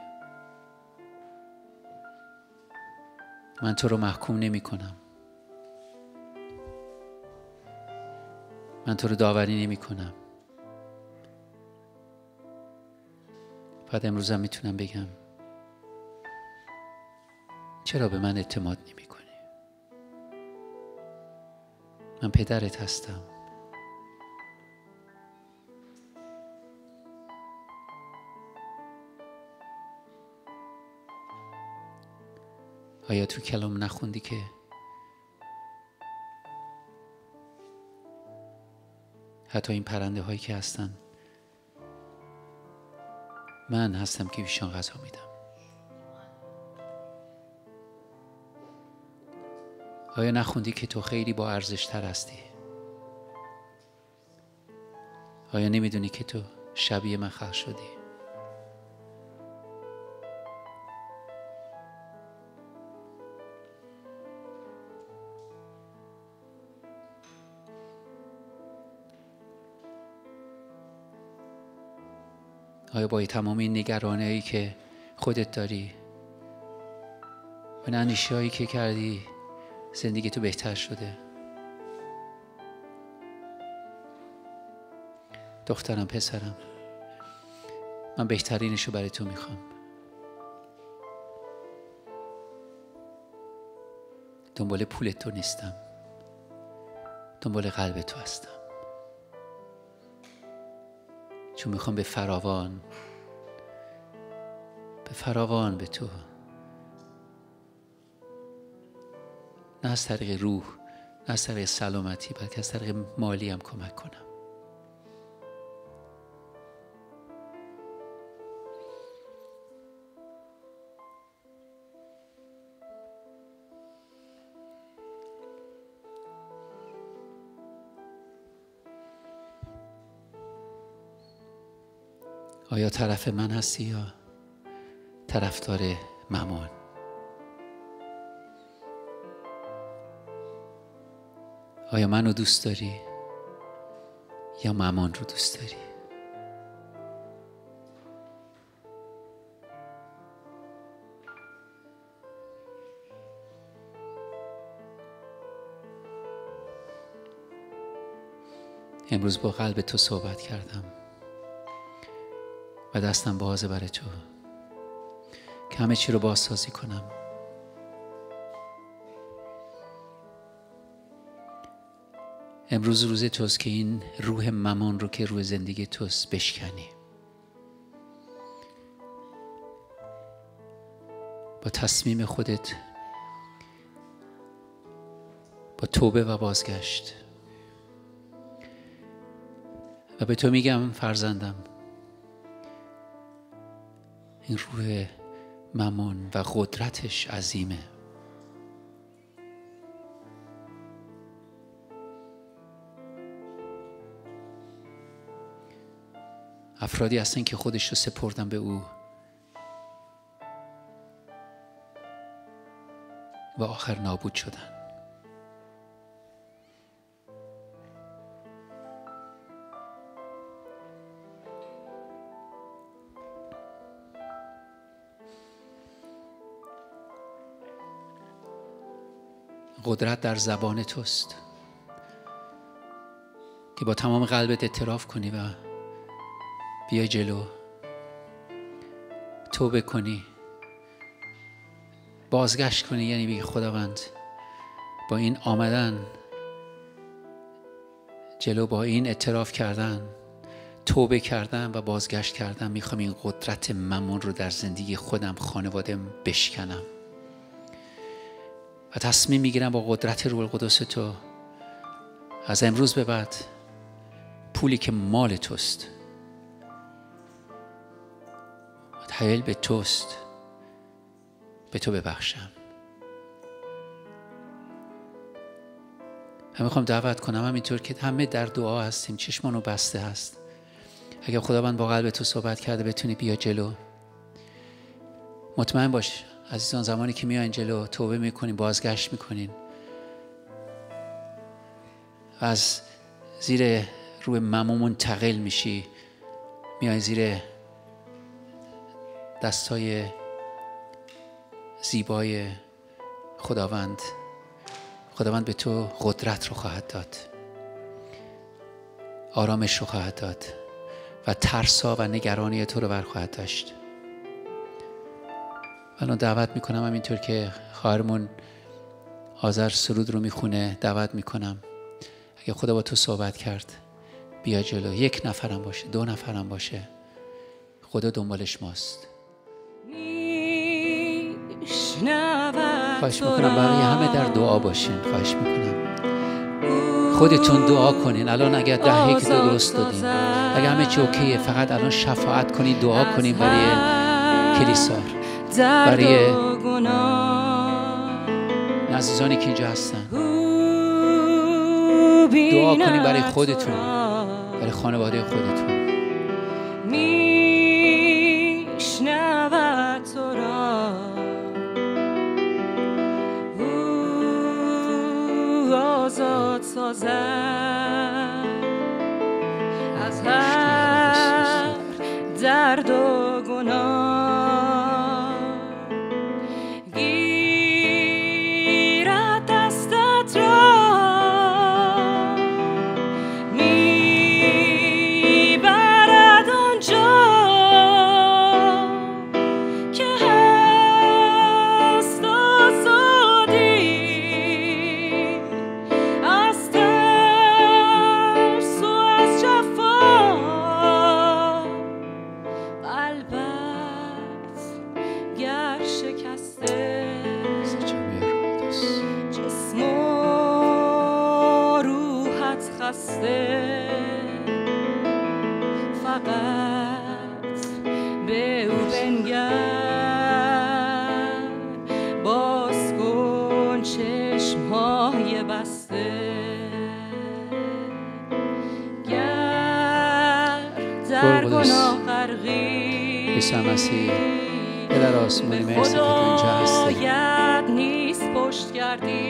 من تو رو محکوم نمی کنم من تو رو داوری نمی کنم بعد امروزم میتونم بگم چرا به من اعتماد نمی کنی؟ من پدرت هستم آیا تو کلام نخوندی که حتی این پرنده هایی که هستن من هستم که بیشان غذا میدم آیا نخوندی که تو خیلی با تر هستی آیا نمیدونی که تو شبیه من خلق شدی آیا با تمام این نگرانه که خودت داری و نندیشی هایی که کردی زندگی تو بهتر شده دخترم پسرم من بهترینشو برای تو میخوام دنبال پول تو نیستم دنبال قلب تو هستم چون میخوام به فراوان به فراوان به تو نه از طریق روح نه از طریق سلامتی بلکه از طریق مالی هم کمک کنم آیا طرف من هستی یا طرفدار ممان آیا منو دوست داری یا ممان رو دوست داری امروز با قلب تو صحبت کردم و دستم بازه برای تو که همه چی رو بازسازی کنم امروز روز توست که این روح ممان رو که روی زندگی توست بشکنی با تصمیم خودت با توبه و بازگشت و به تو میگم فرزندم این روح ممون و قدرتش عظیمه افرادی هستن که خودش رو سپردن به او و آخر نابود شدن قدرت در زبان توست که با تمام قلبت اعتراف کنی و بیا جلو توبه کنی بازگشت کنی یعنی بگی خداوند با این آمدن جلو با این اعتراف کردن توبه کردن و بازگشت کردن میخوام این قدرت ممون رو در زندگی خودم خانواده بشکنم و تصمیم میگیرم با قدرت روح القدس تو از امروز به بعد پولی که مال توست متحیل به توست به تو ببخشم من میخوام دعوت کنم همینطور که همه در دعا هستیم چشمانو بسته هست اگر خداوند با قلب تو صحبت کرده بتونی بیا جلو مطمئن باش عزیزان زمانی که میان جلو توبه میکنین بازگشت میکنین از زیر روی ممو منتقل میشی میای زیر دستای زیبای خداوند خداوند به تو قدرت رو خواهد داد آرامش رو خواهد داد و ترسا و نگرانی تو رو برخواهد داشت الان دعوت میکنم همینطور که خواهرمون آذر سرود رو میخونه دعوت میکنم اگه خدا با تو صحبت کرد بیا جلو یک نفرم باشه دو نفرم باشه خدا دنبالش ماست خواهش میکنم برای همه در دعا باشین خواهش میکنم خودتون دعا کنین الان اگر ده یک دو درست دادین اگر همه چی اوکیه فقط الان شفاعت کنین دعا کنین برای کلیسار برای عزیزانی که اینجا هستن دعا کنی برای خودتون برای خانواده خودتون از هر درد و اینجا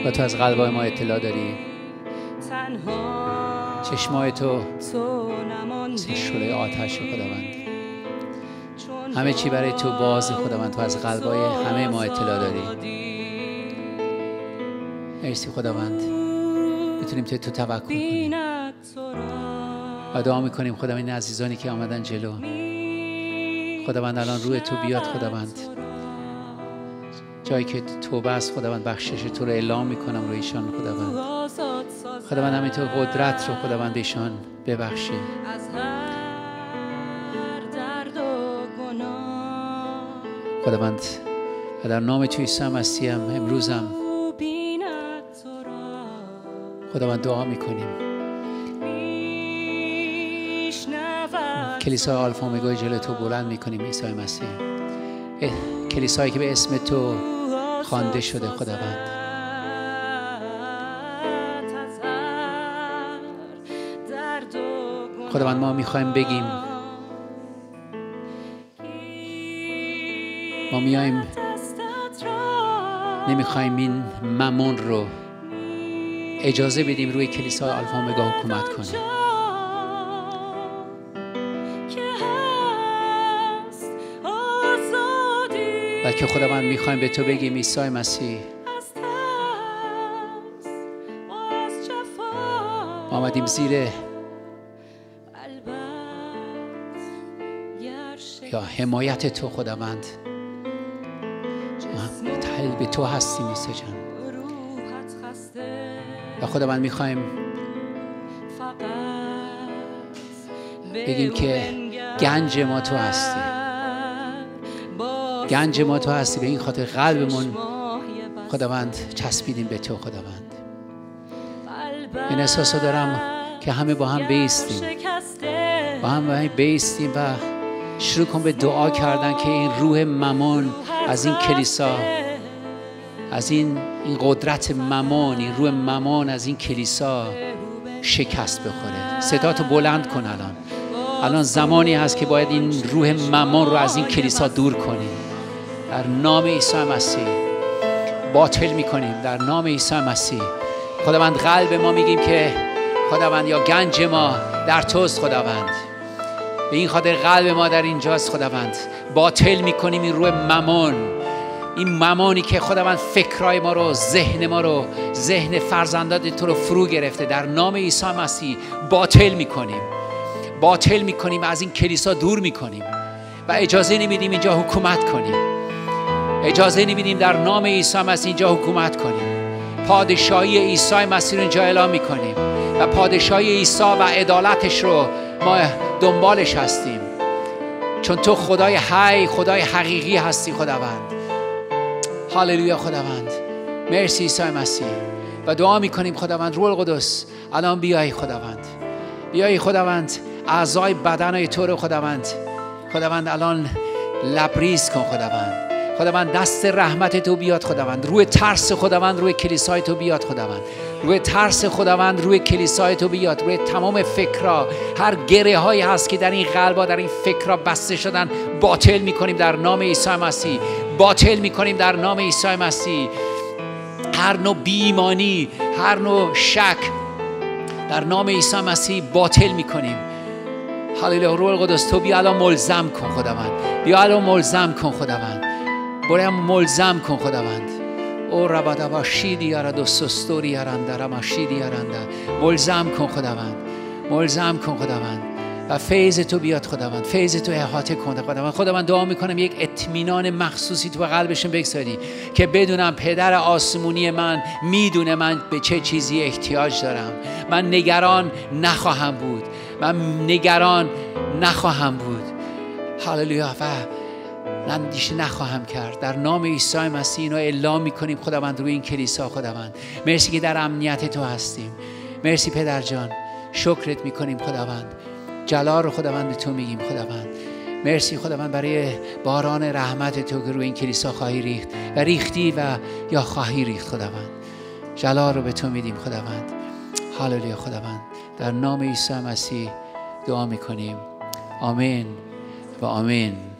و تو از قلبای ما اطلاع داری چشمای تو شله آتش خداوند همه چی برای تو باز خداوند تو از قلبای همه ما اطلاع داری مرسی خداوند میتونیم توی تو توکل کنیم و دعا میکنیم خداوند این عزیزانی که آمدن جلو خداوند الان روی تو بیاد خداوند جایی که توبه از خداوند بخشش تو رو اعلام میکنم رو ایشان خداوند خداوند همینطور قدرت رو خداوند ایشان ببخشی خداوند در نام تو عیسی مسیح امروزم خداوند دعا میکنیم کلیسای آلفا میگوی جلو تو بلند میکنیم عیسی مسیح کلیسایی که به اسم تو خوانده شده خداوند خداوند ما میخوایم بگیم ما میایم نمیخوایم این ممون رو اجازه بدیم روی کلیسای آلفا مگا حکومت کنیم که خداوند میخوایم به تو بگیم عیسی مسیح ما آمدیم زیر یا حمایت تو خداوند ما متحل به تو هستیم میسه جان و خداوند میخوایم بگیم که گنج ما تو هستی گنج ما تو هستی به این خاطر قلبمون خداوند چسبیدیم به تو خداوند این احساس دارم که همه با هم بیستیم با هم, با هم بیستیم و شروع کن به دعا کردن که این روح ممون از این کلیسا از این, این قدرت ممان این روح ممان از این کلیسا شکست بخوره تو بلند کن الان الان زمانی هست که باید این روح ممان رو از این کلیسا دور کنیم در نام عیسی مسیح باطل میکنیم در نام عیسی مسیح خداوند قلب ما میگیم که خداوند یا گنج ما در توست خداوند به این خاطر قلب ما در اینجاست خداوند باطل میکنیم این روی ممان این ممانی که خداوند فکرای ما رو ذهن ما رو ذهن فرزندان تو رو فرو گرفته در نام عیسی مسیح باطل میکنیم باطل میکنیم از این کلیسا دور میکنیم و اجازه نمیدیم اینجا حکومت کنیم اجازه نمیدیم در نام عیسی مسیح اینجا حکومت کنیم پادشاهی عیسی مسیح رو اینجا اعلام میکنیم و پادشاهی عیسی و عدالتش رو ما دنبالش هستیم چون تو خدای حی خدای حقیقی هستی خداوند هاللویا خداوند مرسی عیسی مسیح و دعا میکنیم خداوند روح القدس الان بیای خداوند بیای خداوند اعضای بدنای تو رو خداوند خداوند الان لبریز کن خداوند خداوند دست رحمت تو بیاد خداوند روی ترس خداوند روی کلیسای تو بیاد خداوند روی ترس خداوند روی کلیسای تو بیاد روی تمام فکرها هر گره هایی هست که در این قلبا در این فکرها بسته شدن باطل میکنیم در نام عیسی مسیح باطل میکنیم در نام عیسی مسیح هر نوع بیمانی هر نوع شک در نام عیسی مسیح باطل میکنیم هللویا روح القدس تو بیا الان ملزم کن خداوند بیا الان ملزم کن خداوند برایم ملزم کن خداوند او ربدا با شیدی و سستوری شیدی ملزم کن خداوند ملزم کن خداوند و فیض تو بیاد خداوند فیض تو احاطه کنه خداوند خداوند دعا میکنم یک اطمینان مخصوصی تو قلبشون بگذاری که بدونم پدر آسمونی من میدونه من به چه چیزی احتیاج دارم من نگران نخواهم بود من نگران نخواهم بود هاللویا و اندیشه نخواهم کرد در نام عیسی مسیح اینو اعلام میکنیم خداوند روی این کلیسا خداوند مرسی که در امنیت تو هستیم مرسی پدر جان شکرت میکنیم خداوند جلال رو خداوند به تو میگیم خداوند مرسی خداوند برای باران رحمت تو که روی این کلیسا خواهی ریخت و ریختی و یا خواهی ریخت خداوند جلال رو به تو میدیم خداوند هاللویا خداوند در نام عیسی مسیح دعا میکنیم آمین و آمین